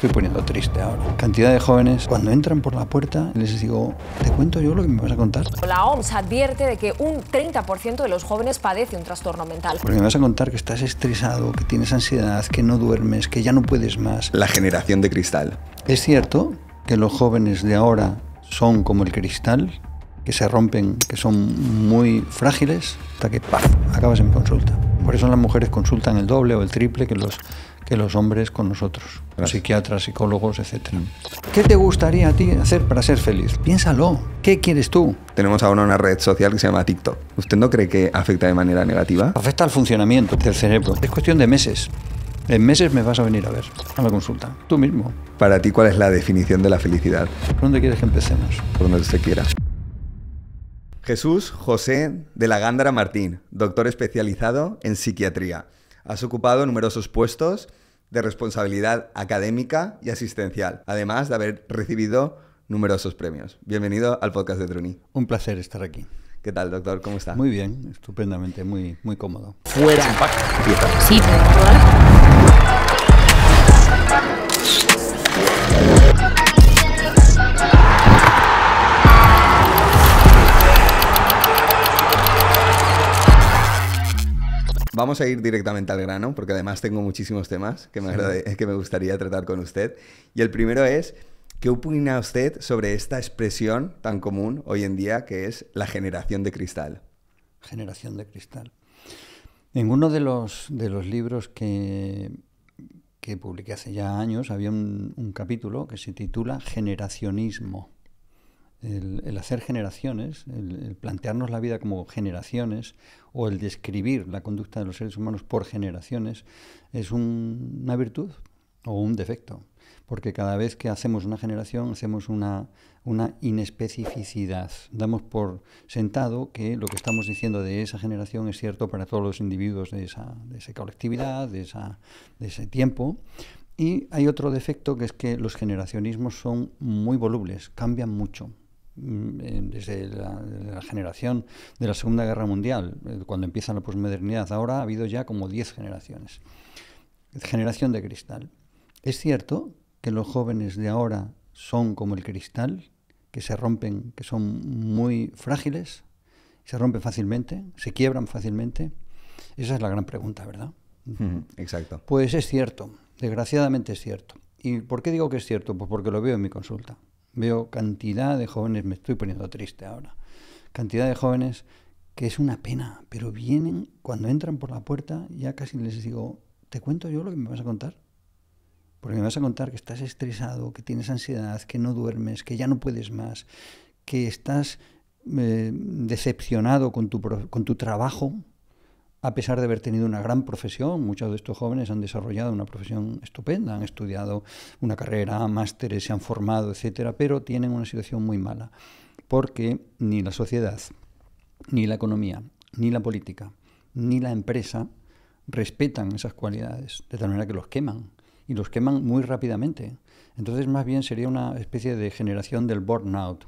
estoy poniendo triste ahora. Cantidad de jóvenes, cuando entran por la puerta, les digo, ¿te cuento yo lo que me vas a contar? La OMS advierte de que un 30% de los jóvenes padece un trastorno mental. Porque me vas a contar que estás estresado, que tienes ansiedad, que no duermes, que ya no puedes más. La generación de cristal. Es cierto que los jóvenes de ahora son como el cristal, que se rompen, que son muy frágiles, hasta que ¡paf! acabas en consulta. Por eso las mujeres consultan el doble o el triple que los que los hombres con nosotros, psiquiatras, psicólogos, etc. ¿Qué te gustaría a ti hacer para ser feliz? Piénsalo, ¿qué quieres tú? Tenemos ahora una red social que se llama TikTok. ¿Usted no cree que afecta de manera negativa? Afecta al funcionamiento del cerebro. Es cuestión de meses. En meses me vas a venir a ver, a la consulta, tú mismo. Para ti, ¿cuál es la definición de la felicidad? ¿Por dónde quieres que empecemos? Por donde usted quiera. Jesús José de la Gándara Martín, doctor especializado en psiquiatría. Has ocupado numerosos puestos de responsabilidad académica y asistencial, además de haber recibido numerosos premios. Bienvenido al podcast de Truni. Un placer estar aquí. ¿Qué tal, doctor? ¿Cómo está? Muy bien, estupendamente, muy, muy cómodo. Fuera. Sí, vamos a ir directamente al grano, porque además tengo muchísimos temas que me, gustaría tratar con usted. Y el primero es, ¿Qué opina usted sobre esta expresión tan común hoy en día que es la generación de cristal? Generación de cristal. En uno de los, de los libros que, que publiqué hace ya años había un capítulo que se titula Generacionismo el, hacer generaciones, el, plantearnos la vida como generaciones o el describir la conducta de los seres humanos por generaciones es una virtud o un defecto, porque cada vez que hacemos una generación hacemos una, inespecificidad, damos por sentado que lo que estamos diciendo de esa generación es cierto para todos los individuos de esa, colectividad, de ese tiempo, y hay otro defecto que es que los generacionismos son muy volubles, cambian mucho. Mm, desde la, generación de la Segunda Guerra Mundial, eh, cuando empieza la posmodernidad, ahora ha habido ya como 10 generaciones. Generación de cristal. ¿Es cierto que los jóvenes de ahora son como el cristal, que se rompen, que son muy frágiles, se rompen fácilmente, se quiebran fácilmente? Esa es la gran pregunta, ¿verdad? exacto. Pues es cierto, desgraciadamente es cierto. ¿Y por qué digo que es cierto? Pues porque lo veo en mi consulta. Veo cantidad de jóvenes, me estoy poniendo triste ahora, cantidad de jóvenes que es una pena, pero vienen, cuando entran por la puerta, ya casi les digo, ¿te cuento yo lo que me vas a contar? Porque me vas a contar que estás estresado, que tienes ansiedad, que no duermes, que ya no puedes más, que estás eh, decepcionado con con tu trabajo, a pesar de haber tenido una gran profesión, muchos de estos jóvenes han desarrollado una profesión estupenda, han estudiado una carrera, másteres, se han formado, etcétera, pero tienen una situación muy mala, porque ni la sociedad, ni la economía, ni la política, ni la empresa respetan esas cualidades, de tal manera que los queman, y los queman muy rápidamente. Entonces, más bien sería una especie de generación del burnout,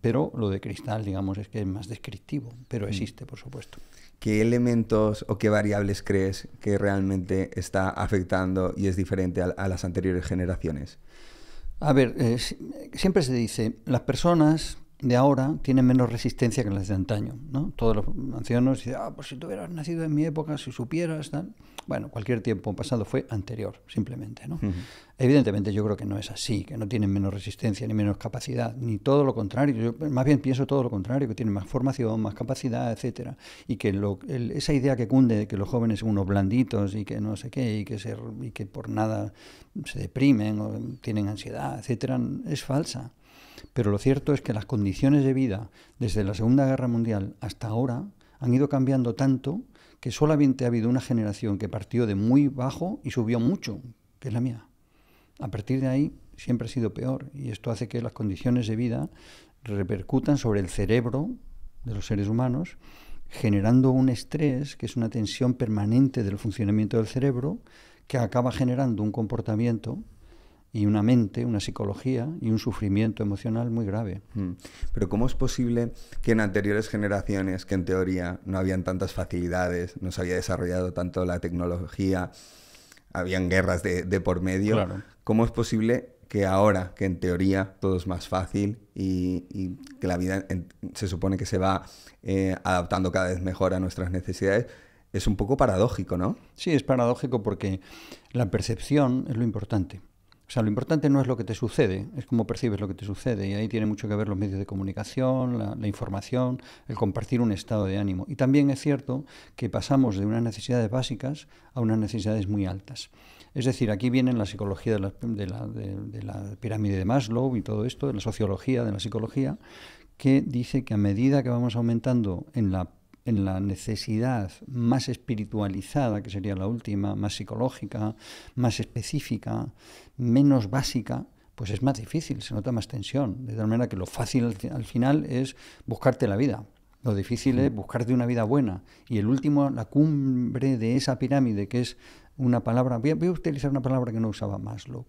pero lo de cristal, digamos, es que es más descriptivo, pero existe, por supuesto. ¿Qué elementos o qué variables crees que realmente está afectando y es diferente a, las anteriores generaciones? A ver, eh, siempre se dice, las personas de ahora tienen menos resistencia que las de antaño. ¿no? Todos los ancianos dicen, ah, pues si tú hubieras nacido en mi época, si supieras, tal. Bueno, cualquier tiempo pasado fue anterior, simplemente. ¿no? Evidentemente yo creo que no es así, que no tienen menos resistencia, ni menos capacidad, ni todo lo contrario. Yo más bien pienso todo lo contrario, que tienen más formación, más capacidad, etcétera, Y que esa idea que cunde de que los jóvenes son unos blanditos y que no sé qué, y que, y que por nada se deprimen o tienen ansiedad, etcétera, es falsa. Pero lo cierto es que las condiciones de vida desde la Segunda Guerra Mundial hasta ahora han ido cambiando tanto que solamente ha habido una generación que partió de muy bajo y subió mucho, que es la mía. A partir de ahí siempre ha sido peor y esto hace que las condiciones de vida repercutan sobre el cerebro de los seres humanos, generando un estrés, que es una tensión permanente del funcionamiento del cerebro, que acaba generando un comportamiento y una mente, una psicología y un sufrimiento emocional muy grave. Mm. Pero ¿cómo es posible que en anteriores generaciones, que en teoría no habían tantas facilidades, no se había desarrollado tanto la tecnología, habían guerras de, por medio, ¿cómo es posible que ahora, que en teoría todo es más fácil y, que la vida se supone que se va eh, adaptando cada vez mejor a nuestras necesidades, es un poco paradójico, ¿no? Sí, es paradójico porque la percepción es lo importante. O sea, lo importante no es lo que te sucede, es cómo percibes lo que te sucede. Y ahí tiene mucho que ver los medios de comunicación, la, información, el compartir un estado de ánimo. Y también es cierto que pasamos de unas necesidades básicas a unas necesidades muy altas. Es decir, aquí viene la psicología de la, de la pirámide de Maslow y todo esto, de la sociología, de la psicología, que dice que a medida que vamos aumentando en la en la necesidad más espiritualizada, que sería la última, más psicológica, más específica, menos básica, pues es más difícil, se nota más tensión. De tal manera que lo fácil al final es buscarte la vida. Lo difícil es buscarte una vida buena. Y el último, la cumbre de esa pirámide, que es una palabra, voy a, utilizar una palabra que no usaba Maslow,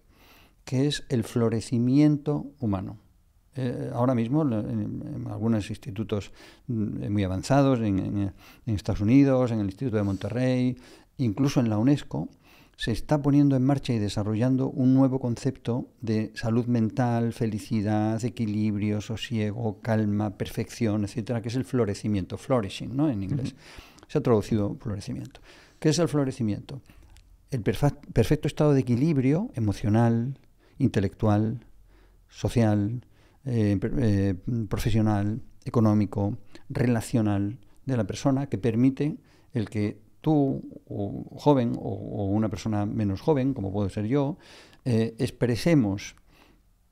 que es el florecimiento humano. Eh, ahora mismo en, algunos institutos mm, eh, muy avanzados, en, Estados Unidos, en el Instituto de Monterrey, incluso en la UNESCO, se está poniendo en marcha y desarrollando un nuevo concepto de salud mental, felicidad, equilibrio, sosiego, calma, perfección, etcétera, que es el florecimiento, flourishing, ¿no? En inglés. Se ha traducido florecimiento. ¿Qué es el florecimiento? El perfecto estado de equilibrio emocional, intelectual, social, eh, eh, profesional, económico, relacional de la persona que permite el que tú, joven o, una persona menos joven, como puedo ser yo, eh, expresemos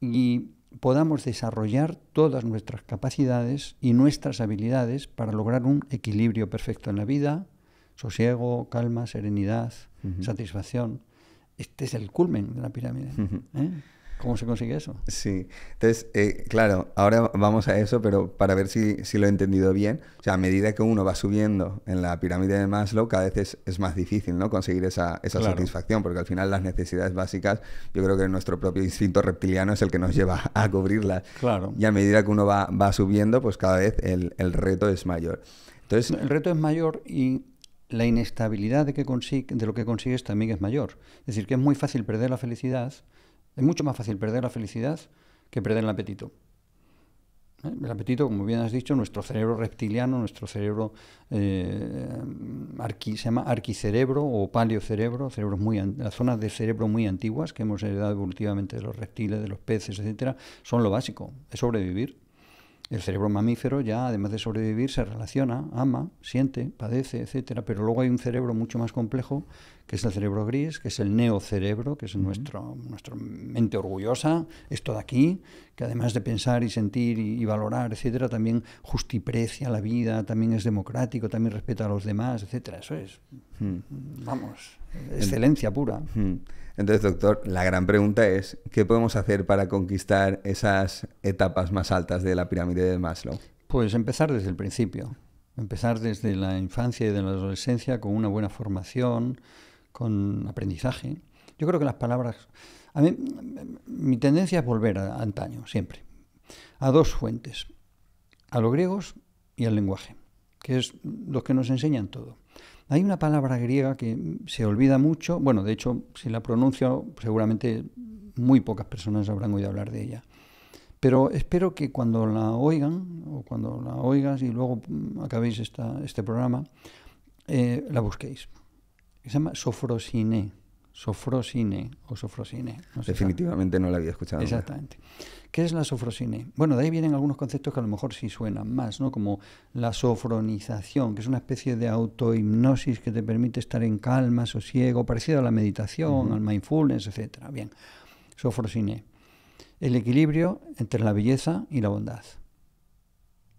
y podamos desarrollar todas nuestras capacidades y nuestras habilidades para lograr un equilibrio perfecto en la vida, sosiego, calma, serenidad, satisfacción. Este es el culmen de la pirámide. ¿Cómo se consigue eso? Sí. Entonces, eh, claro, ahora vamos a eso, pero para ver si, si, lo he entendido bien. O sea, a medida que uno va subiendo en la pirámide de Maslow, cada vez es, es más difícil ¿no? conseguir esa, esa satisfacción, porque al final las necesidades básicas, yo creo que nuestro propio instinto reptiliano es el que nos lleva a cubrirlas. Claro. Y a medida que uno va, va subiendo, pues cada vez el, el reto es mayor. Entonces, el reto es mayor y la inestabilidad de, que de lo que consigues también es mayor. Es decir, que es muy fácil perder la felicidad es mucho más fácil perder la felicidad que perder el apetito. ¿Eh? El apetito, como bien has dicho, nuestro cerebro reptiliano, nuestro cerebro eh, se llama arquicerebro o paleocerebro, cerebros muy las zonas de cerebro muy antiguas que hemos heredado evolutivamente de los reptiles, de los peces, etcétera, son lo básico, es sobrevivir. El cerebro mamífero ya, además de sobrevivir, se relaciona, ama, siente, padece, etcétera. Pero luego hay un cerebro mucho más complejo, que es el cerebro gris, que es el neocerebro, que es nuestro, nuestra mente orgullosa, esto de aquí, que además de pensar y sentir y, valorar, etcétera, también justiprecia la vida, también es democrático, también respeta a los demás, etcétera. Eso es, hmm. vamos, excelencia pura. Hmm. Entonces, doctor, la gran pregunta es, ¿qué podemos hacer para conquistar esas etapas más altas de la pirámide de Maslow? Pues empezar desde el principio, empezar desde la infancia y de la adolescencia con una buena formación, con aprendizaje. Yo creo que las palabras... A mí, mi tendencia es volver a antaño, siempre, a dos fuentes, a los griegos y al lenguaje, que es lo que nos enseñan todo. Hay una palabra griega que se olvida mucho, bueno, de hecho, si la pronuncio, seguramente muy pocas personas habrán oído hablar de ella. Pero espero que cuando la oigan, o cuando la oigas y luego mm, acabéis este programa, eh, la busquéis. Se llama sofrosine. Sofrosine o sofrosine. Definitivamente no la había escuchado. Exactamente. ¿Qué es la sofrosine? Bueno, de ahí vienen algunos conceptos que a lo mejor sí suenan más, ¿no? Como la sofronización, que es una especie de autohipnosis que te permite estar en calma, sosiego, parecido a la meditación, al mindfulness, etcétera. Bien. Sofrosine. El equilibrio entre la belleza y la bondad.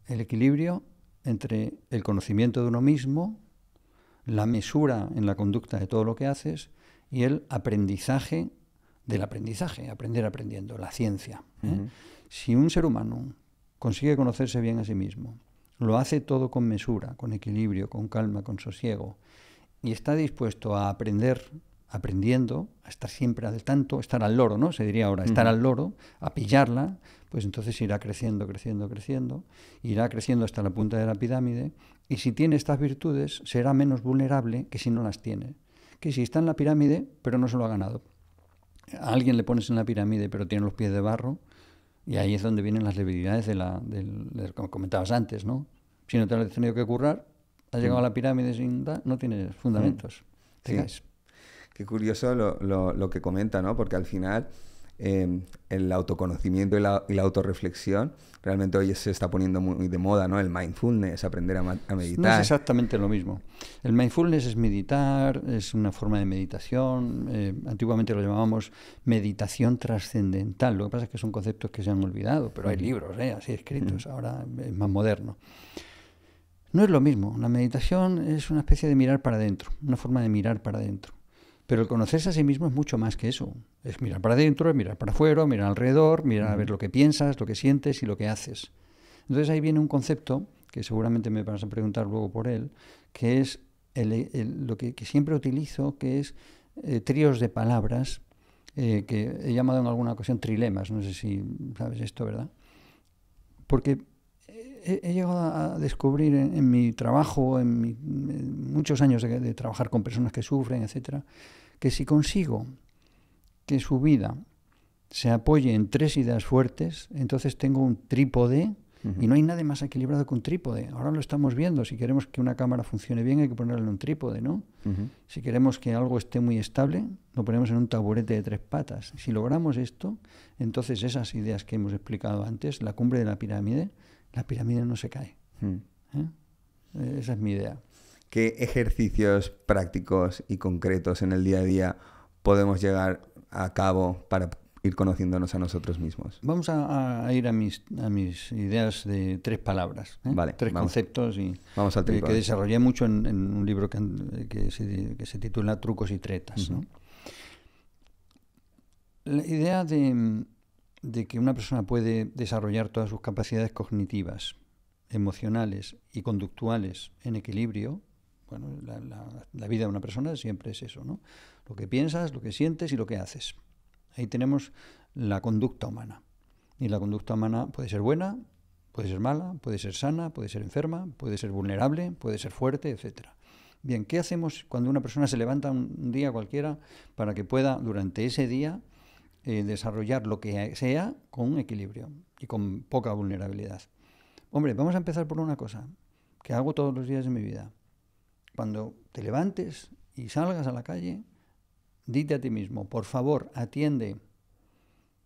El equilibrio entre el conocimiento de uno mismo, la mesura en la conducta de todo lo que haces y el aprendizaje del aprendizaje, aprender aprendiendo, la ciencia. ¿eh? Si un ser humano consigue conocerse bien a sí mismo, lo hace todo con mesura, con equilibrio, con calma, con sosiego, y está dispuesto a aprender aprendiendo, a estar siempre al tanto, estar al loro, ¿no? Se diría ahora, estar al loro, a pillarla, pues entonces irá creciendo, creciendo, creciendo, irá creciendo hasta la punta de la pirámide, y si tiene estas virtudes será menos vulnerable que si no las tiene, que si está en la pirámide pero no se lo ha ganado alguien le pones en la pirámide pero tiene los pies de barro, y ahí es donde vienen las debilidades de la, del, como comentabas antes, ¿no? Si no te lo has tenido que currar, has llegado a la pirámide sin no tienes fundamentos. Mm. Sí. Qué curioso lo, lo, lo que comenta, ¿no? Porque al final Em, el autoconocimiento y la, autorreflexión. Realmente hoy se está poniendo muy de moda, ¿no? El mindfulness, aprender a, meditar. No es exactamente lo mismo. El mindfulness es meditar, es una forma de meditación. Eh, antiguamente lo llamábamos meditación trascendental. Lo que pasa es que son conceptos que se han olvidado, pero hay libros eh, así escritos. Ahora es más moderno. No es lo mismo. La meditación es una especie de mirar para adentro, una forma de mirar para adentro. Pero el conocerse a sí mismo es mucho más que eso. Es mirar para adentro, es mirar para afuera, mirar alrededor, mirar a ver lo que piensas, lo que sientes y lo que haces. Entonces ahí viene un concepto que seguramente me vas a preguntar luego por él, que es lo que, siempre utilizo, que es eh, tríos de palabras, eh, que he llamado en alguna ocasión trilemas, no sé si sabes esto, ¿verdad? Porque he, llegado a descubrir en, mi trabajo, en, muchos años de, de, trabajar con personas que sufren, etcétera, que si consigo que su vida se apoye en tres ideas fuertes, entonces tengo un trípode y no hay nada más equilibrado que un trípode. Ahora lo estamos viendo, si queremos que una cámara funcione bien hay que ponerle un trípode, ¿no? Si queremos que algo esté muy estable, lo ponemos en un taburete de tres patas. Si logramos esto, entonces esas ideas que hemos explicado antes, la cumbre de la pirámide, la pirámide no se cae. Mm. ¿Eh? Esa es mi idea. ¿Qué ejercicios prácticos y concretos en el día a día podemos llegar a cabo para ir conociéndonos a nosotros mismos. Vamos a, ir a mis, ideas de tres palabras, ¿eh? tres conceptos y, que, desarrollé mucho en, un libro que, se, titula Trucos y Tretas. La idea de que una persona puede desarrollar todas sus capacidades cognitivas, emocionales y conductuales en equilibrio bueno, la, vida de una persona siempre es eso, ¿no? Lo que piensas, lo que sientes y lo que haces. Ahí tenemos la conducta humana. Y la conducta humana puede ser buena, puede ser mala, puede ser sana, puede ser enferma, puede ser vulnerable, puede ser fuerte, etc. Bien, ¿qué hacemos cuando una persona se levanta un día cualquiera para que pueda durante ese día eh, desarrollar lo que sea con equilibrio y con poca vulnerabilidad? Hombre, vamos a empezar por una cosa que hago todos los días de mi vida cuando te levantes y salgas a la calle, dite a ti mismo, por favor, atiende,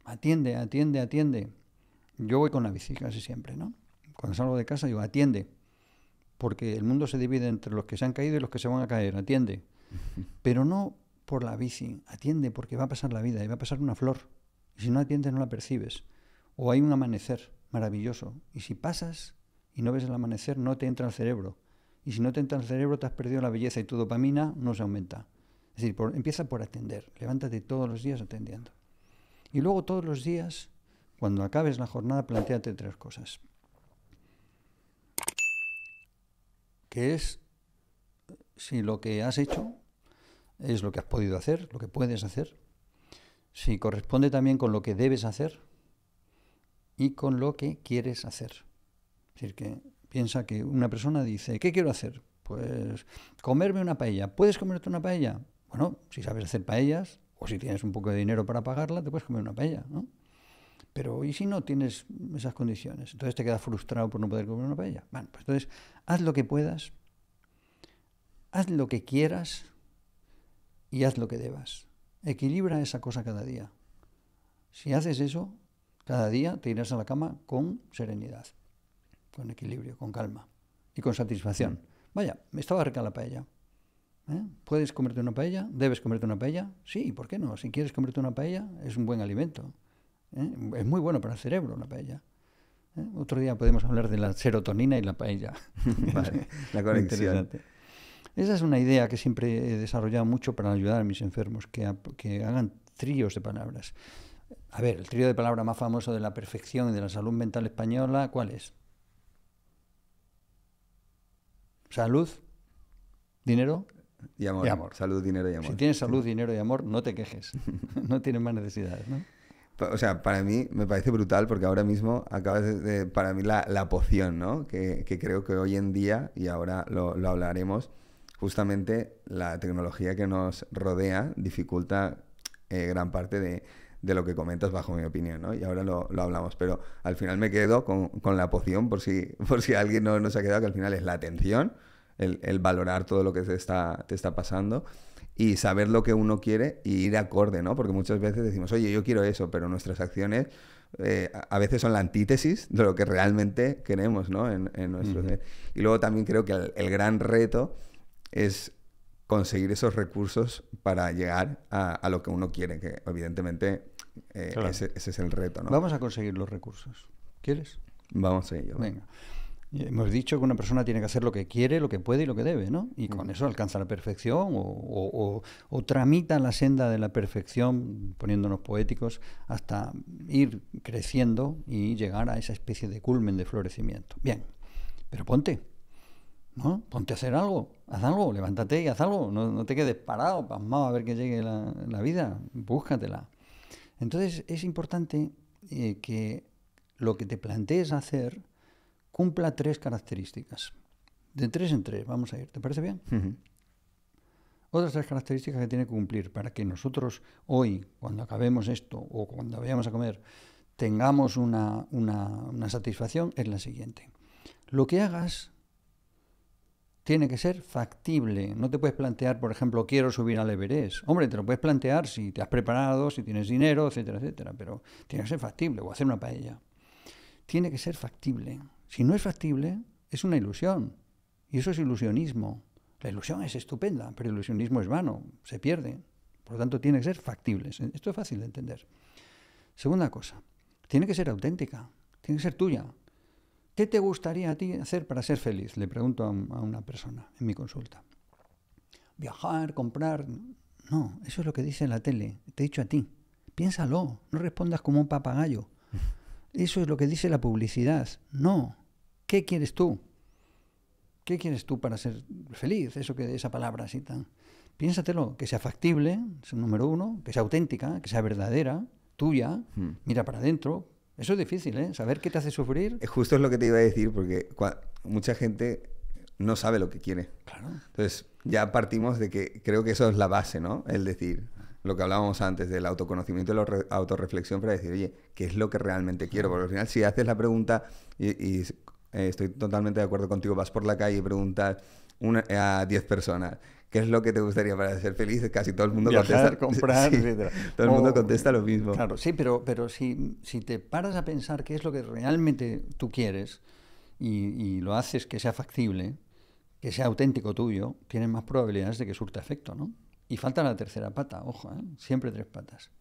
atiende, atiende, atiende. Yo voy con la bici casi siempre, ¿no? Cuando salgo de casa digo, atiende, porque el mundo se divide entre los que se han caído y los que se van a caer, atiende. Pero no por la bici, atiende porque va a pasar la vida y va a pasar una flor. Y si no atiendes no la percibes. O hay un amanecer maravilloso y si pasas y no ves el amanecer no te entra al cerebro y si no te entra el cerebro, te has perdido la belleza y tu dopamina no se aumenta. Es decir, empieza por atender. Levántate todos los días atendiendo. Y luego todos los días, cuando acabes la jornada, planteate tres cosas. Que es si lo que has hecho es lo que has podido hacer, lo que puedes hacer, si corresponde también con lo que debes hacer y con lo que quieres hacer. Es decir, que Piensa que una persona dice, ¿qué quiero hacer? Pues comerme una paella. ¿Puedes comerte una paella? Bueno, si sabes hacer paellas o si tienes un poco de dinero para pagarla, te puedes comer una paella, ¿no? Pero ¿y si no tienes esas condiciones? Entonces te quedas frustrado por no poder comer una paella. Bueno, pues entonces haz lo que puedas, haz lo que quieras y haz lo que debas. Equilibra esa cosa cada día. Si haces eso, cada día te irás a la cama con serenidad con equilibrio, con calma y con satisfacción. Vaya, me estaba rica la paella. ¿eh? ¿Puedes comerte una paella? ¿Debes comerte una paella? Sí, ¿por qué no? Si quieres comerte una paella, es un buen alimento. ¿eh? Es muy bueno para el cerebro la paella. ¿eh? Otro día podemos hablar de la serotonina y la paella. la conexión. Esa es una idea que siempre he desarrollado mucho para ayudar a mis enfermos, que, que hagan tríos de palabras. A ver, el trío de palabra más famoso de la perfección y de la salud mental española, ¿cuál es? Salud, dinero y amor. Salud, dinero y amor. Si tienes salud, dinero y amor, no te quejes. no tienes más necesidades, ¿no? O sea, para mí me parece brutal porque ahora mismo acabas de, para mí la, poción, ¿no? Que, creo que hoy en día, y ahora lo, hablaremos, justamente la tecnología que nos rodea dificulta eh, gran parte de, de lo que comentas bajo mi opinión, ¿no? Y ahora lo, lo hablamos, pero al final me quedo con, con, la poción por si, por si alguien no, no se ha quedado, que al final es la atención, el, el valorar todo lo que te está, te está pasando y saber lo que uno quiere y ir acorde, ¿no? Porque muchas veces decimos, oye, yo quiero eso, pero nuestras acciones eh, a veces son la antítesis de lo que realmente queremos, ¿no? En, en nuestro Y luego también creo que el, el, gran reto es conseguir esos recursos para llegar a, a, lo que uno quiere, que evidentemente eh, ese, es el reto, ¿no? Vamos a conseguir los recursos. ¿Quieres? Vamos a ello. Venga. hemos dicho que una persona tiene que hacer lo que quiere, lo que puede y lo que debe, ¿no? Y con mm. eso alcanza la perfección o, tramita la senda de la perfección, poniéndonos poéticos, hasta ir creciendo y llegar a esa especie de culmen de florecimiento. Bien, pero ponte, ¿no? Ponte a hacer algo, haz algo, levántate y haz algo, no, te quedes parado, pasmado a ver que llegue la vida, búscatela. Entonces es importante eh, que lo que te plantees hacer cumpla tres características. De tres en tres, vamos a ir. ¿Te parece bien? Otras tres características que tiene que cumplir para que nosotros hoy, cuando acabemos esto o cuando vayamos a comer, tengamos una, una satisfacción es la siguiente. Lo que hagas tiene que ser factible. No te puedes plantear, por ejemplo, quiero subir al Everest. Hombre, te lo puedes plantear si te has preparado, si tienes dinero, etcétera, etcétera, pero tiene que ser factible o hacer una paella. Tiene que ser factible. Si no es factible, es una ilusión. Y eso es ilusionismo. La ilusión es estupenda, pero el ilusionismo es vano, se pierde. Por lo tanto, tiene que ser factible. Esto es fácil de entender. Segunda cosa, tiene que ser auténtica, tiene que ser tuya. ¿Qué te gustaría a ti hacer para ser feliz? Le pregunto a, una persona en mi consulta. Viajar, comprar. No, eso es lo que dice la tele. Te he dicho a ti. Piénsalo, no respondas como un papagayo. Eso es lo que dice la publicidad. No. ¿Qué quieres tú? ¿Qué quieres tú para ser feliz? Eso que esa palabra así tan. Piénsatelo, que sea factible, es número uno, que sea auténtica, que sea verdadera, tuya, hmm. mira para adentro, eso es difícil, ¿eh? Saber qué te hace sufrir. Justo es lo que te iba a decir, porque mucha gente no sabe lo que quiere. Claro. Entonces, ya partimos de que creo que eso es la base, ¿no? El decir, lo que hablábamos antes del autoconocimiento y la autorreflexión para decir, oye, ¿qué es lo que realmente quiero? Porque al final, si haces la pregunta, y, eh, estoy totalmente de acuerdo contigo, vas por la calle y preguntas a 10 personas, ¿Qué es lo que te gustaría para ser feliz? Casi todo el mundo contesta. Todo el mundo contesta lo mismo. Claro, sí, pero, pero si, si te paras a pensar qué es lo que realmente tú quieres y, lo haces que sea factible, que sea auténtico tuyo, tienes más probabilidades de que surta efecto, ¿no? Y falta la tercera pata, ojo, ¿eh? siempre tres patas.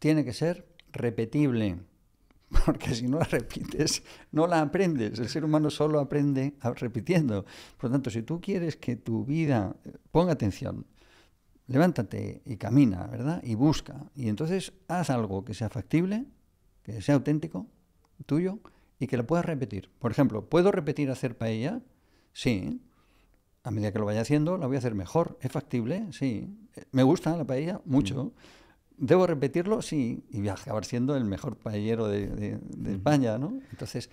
Tiene que ser repetible porque si no la repites, no la aprendes. El ser humano solo aprende repitiendo. Por lo tanto, si tú quieres que tu vida eh, ponga atención, levántate y camina, ¿verdad? Y busca. Y entonces haz algo que sea factible, que sea auténtico, tuyo, y que lo puedas repetir. Por ejemplo, ¿puedo repetir hacer paella? Sí. A medida que lo vaya haciendo, la voy a hacer mejor. ¿Es factible? Sí. Eh, ¿Me gusta la paella? Mucho. Mm. ¿Debo repetirlo? Sí, y voy a acabar siendo el mejor paellero de, España, ¿no? Entonces,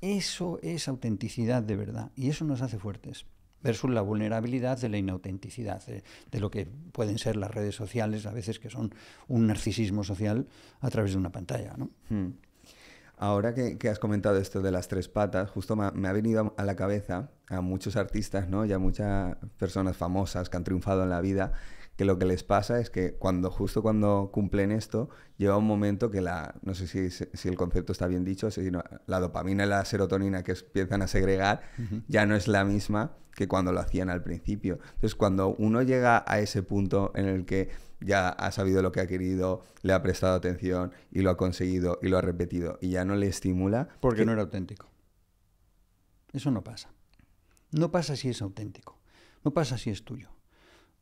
eso es autenticidad de verdad y eso nos hace fuertes versus la vulnerabilidad de la inautenticidad, de, lo que pueden ser las redes sociales, a veces que son un narcisismo social a través de una pantalla. ¿no? Hmm. Ahora que, has comentado esto de las tres patas, justo me, ha venido a, la cabeza a muchos artistas ¿no? y a muchas personas famosas que han triunfado en la vida que lo que les pasa es que cuando justo cuando cumplen esto, lleva un momento que la, no sé si, si el concepto está bien dicho, la dopamina y la serotonina que empiezan a segregar ya no es la misma que cuando lo hacían al principio. Entonces, cuando uno llega a ese punto en el que ya ha sabido lo que ha querido, le ha prestado atención y lo ha conseguido y lo ha repetido y ya no le estimula. Porque no era auténtico. Eso no pasa. No pasa si es auténtico. No pasa si es tuyo.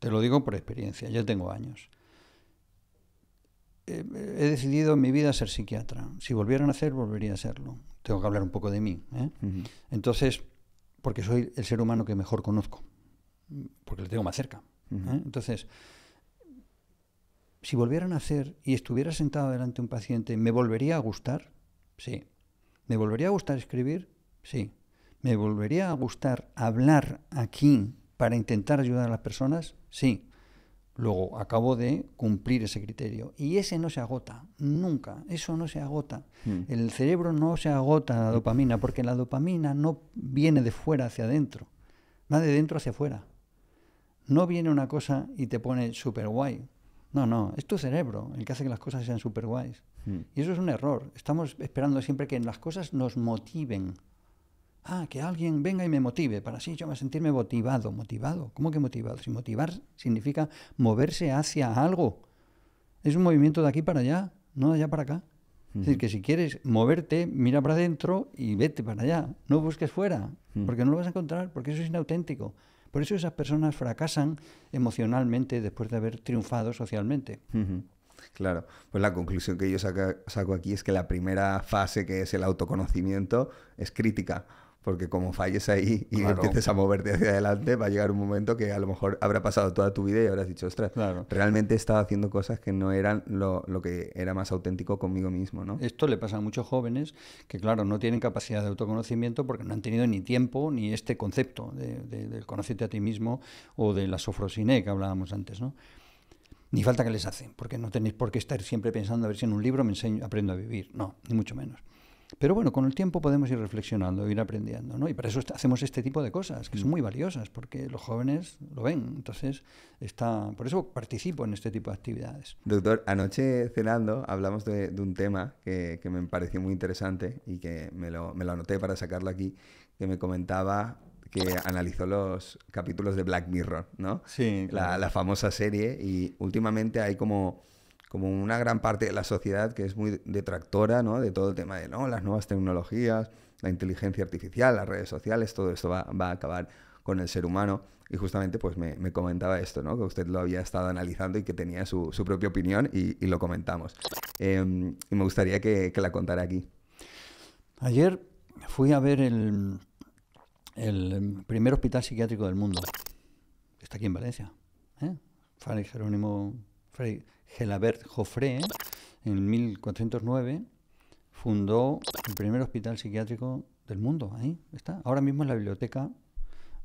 Te lo digo por experiencia, ya tengo años. Eh, eh, he decidido en mi vida ser psiquiatra. Si volvieran a hacer, volvería a serlo. Tengo que hablar un poco de mí. ¿eh? Entonces, porque soy el ser humano que mejor conozco, porque le tengo más cerca. Entonces, si volvieran a hacer y estuviera sentado delante de un paciente, ¿me volvería a gustar? Sí. ¿Me volvería a gustar escribir? Sí. ¿Me volvería a gustar hablar aquí para intentar ayudar a las personas? Sí. Luego acabo de cumplir ese criterio. Y ese no se agota, nunca, eso no se agota. Mm. El cerebro no se agota la dopamina, porque la dopamina no viene de fuera hacia adentro, va de dentro hacia afuera. No viene una cosa y te pone súper guay. No, no, es tu cerebro el que hace que las cosas sean súper guays. Mm. Y eso es un error. Estamos esperando siempre que las cosas nos motiven. Ah, que alguien venga y me motive, para así yo me sentirme motivado, motivado. ¿Cómo que motivado? Si motivar significa moverse hacia algo. Es un movimiento de aquí para allá, no de allá para acá. Es decir, que si quieres moverte, mira para adentro y vete para allá. No busques fuera, porque no lo vas a encontrar, porque eso es inauténtico. Por eso esas personas fracasan emocionalmente después de haber triunfado socialmente. Claro, pues la conclusión que yo saco aquí es que la primera fase, que es el autoconocimiento, es crítica porque como falles ahí y empiezas empieces a moverte hacia adelante, va a llegar un momento que a lo mejor habrá pasado toda tu vida y habrás dicho, ostras, claro. realmente estaba haciendo cosas que no eran lo, lo, que era más auténtico conmigo mismo, ¿no? Esto le pasa a muchos jóvenes que, claro, no tienen capacidad de autoconocimiento porque no han tenido ni tiempo ni este concepto del de, conocerte a ti mismo o de la sofrosine que hablábamos antes, ¿no? Ni falta que les hacen, porque no tenéis por qué estar siempre pensando a ver si en un libro me enseño, aprendo a vivir. No, ni mucho menos. Pero bueno, con el tiempo podemos ir reflexionando, ir aprendiendo, ¿no? Y para eso hacemos este tipo de cosas, que son mm. muy valiosas, porque los jóvenes lo ven. Entonces, está, por eso participo en este tipo de actividades. Doctor, anoche cenando hablamos de, un tema que, me pareció muy interesante y que me lo, anoté para sacarlo aquí, que me comentaba que analizó los capítulos de Black Mirror, ¿no? Sí. La, la famosa serie y últimamente hay como como una gran parte de la sociedad que es muy detractora ¿no? de todo el tema de ¿no? las nuevas tecnologías, la inteligencia artificial, las redes sociales, todo esto va, a acabar con el ser humano. Y justamente pues me, comentaba esto, ¿no? que usted lo había estado analizando y que tenía su, propia opinión y, lo comentamos. Em, y me gustaría que, la contara aquí. Ayer fui a ver el, primer hospital psiquiátrico del mundo. Está aquí en Valencia. ¿eh? Fray Jerónimo... Gelabert Joffre, en 1409, fundó el primer hospital psiquiátrico del mundo. Ahí está. Ahora mismo es la biblioteca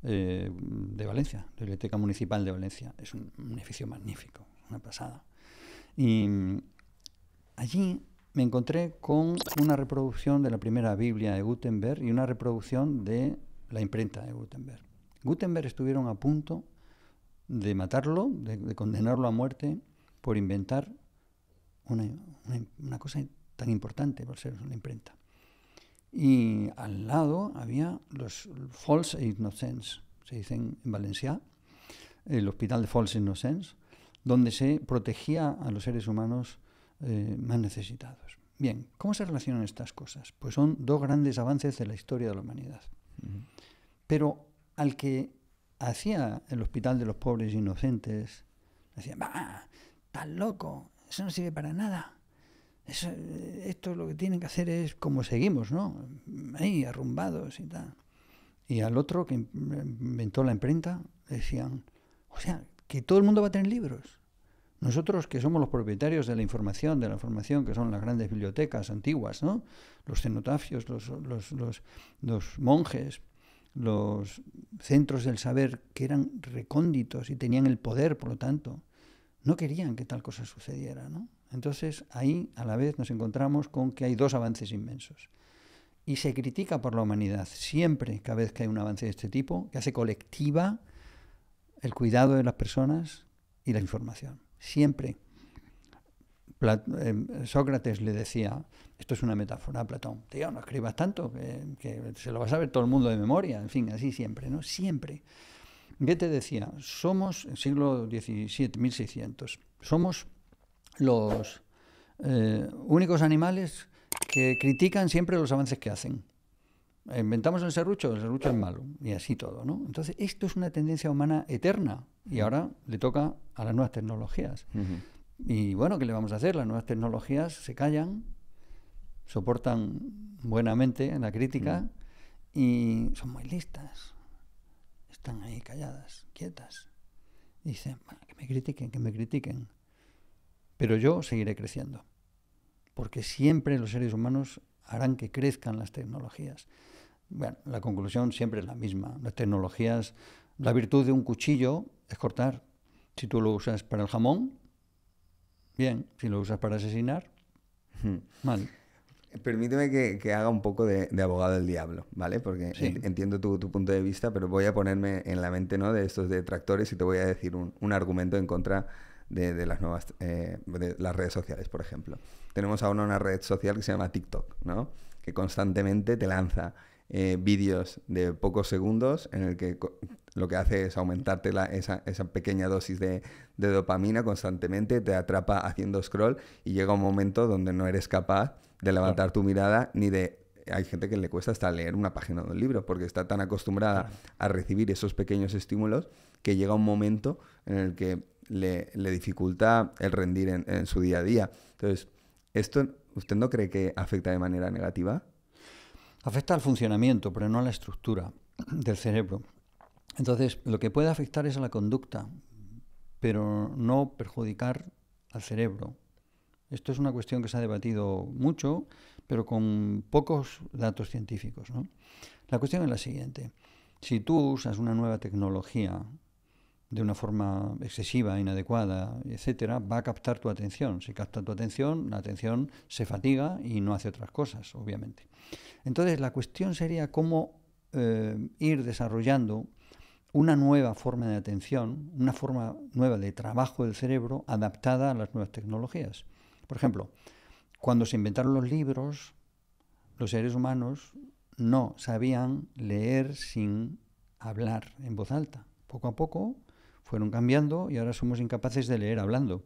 eh, de Valencia, la biblioteca municipal de Valencia. Es un, edificio magnífico, una pasada. Y mm, allí me encontré con una reproducción de la primera Biblia de Gutenberg y una reproducción de la imprenta de Gutenberg. Gutenberg estuvieron a punto de matarlo, de condenarlo a muerte, por inventar una, cosa tan importante por ser una imprenta. Y al lado había los false innocents, se dicen en Valencia, el hospital de false innocents, donde se protegía a los seres humanos eh, más necesitados. Bien, ¿cómo se relacionan estas cosas? Pues son dos grandes avances de la historia de la humanidad. Pero al que hacía el hospital de los pobres inocentes, decía, bah, ¡Tan loco, eso no sirve para nada. Eso, esto lo que tienen que hacer es como seguimos, ¿no? Ahí, arrumbados y tal. Y al otro que em-, inventó la imprenta, decían, o sea, que todo el mundo va a tener libros. Nosotros que somos los propietarios de la información, de la información que son las grandes bibliotecas antiguas, ¿no? los cenotafios, los monjes, los centros del saber que eran recónditos y tenían el poder, por lo tanto, no querían que tal cosa sucediera. Entonces ahí a la vez nos encontramos con que hay dos avances inmensos. Y se critica por la humanidad siempre cada vez que hay un avance de este tipo, que hace colectiva el cuidado de las personas y la información. Siempre. Em, Sócrates le decía, esto es una metáfora Platón, tío, no escribas tanto, que, que se lo va a saber todo el mundo de memoria, en fin, así siempre, ¿no? Siempre. Goethe decía, somos, el siglo XVII, 1600, somos los eh, únicos animales que critican siempre los avances que hacen. Inventamos el serrucho, el serrucho es malo, y así todo, ¿no? Entonces, esto es una tendencia humana eterna, y ahora le toca a las nuevas tecnologías. Y bueno, ¿qué le vamos a hacer? Las nuevas tecnologías se callan, soportan buenamente la crítica, y son muy listas. Están ahí calladas, quietas. Dicen, que me critiquen, que me critiquen. Pero yo seguiré creciendo. Porque siempre los seres humanos harán que crezcan las tecnologías. Bueno, la conclusión siempre es la misma. Las tecnologías, la virtud de un cuchillo es cortar. Si tú lo usas para el jamón, bien. Si lo usas para asesinar, mal. Permíteme que, haga un poco de, abogado del diablo, ¿vale? Porque entiendo tu, tu, punto de vista, pero voy a ponerme en la mente ¿no? de estos detractores y te voy a decir un, un argumento en contra de, las nuevas eh, las redes sociales, por ejemplo. Tenemos ahora una red social que se llama TikTok, ¿no? Que constantemente te lanza eh, vídeos de pocos segundos en el que lo que hace es aumentarte la, esa, esa, pequeña dosis de, de, dopamina constantemente, te atrapa haciendo scroll y llega un momento donde no eres capaz de levantar tu mirada ni de... Hay gente que le cuesta hasta leer una página de un libro porque está tan acostumbrada a recibir esos pequeños estímulos que llega un momento en el que le, dificulta el rendir en, su día a día. Entonces, ¿esto usted no cree que afecta de manera negativa? Afecta al funcionamiento, pero no a la estructura del cerebro. Entonces, lo que puede afectar es a la conducta, pero no perjudicar al cerebro. Esto es una cuestión que se ha debatido mucho, pero con pocos datos científicos. La cuestión es la siguiente. Si tú usas una nueva tecnología de una forma excesiva, inadecuada, etcétera, va a captar tu atención. Si capta tu atención, la atención se fatiga y no hace otras cosas, obviamente. Entonces, la cuestión sería cómo eh, ir desarrollando una nueva forma de atención, una forma nueva de trabajo del cerebro adaptada a las nuevas tecnologías. Por ejemplo, cuando se inventaron los libros, los seres humanos no sabían leer sin hablar en voz alta. Poco a poco fueron cambiando y ahora somos incapaces de leer hablando.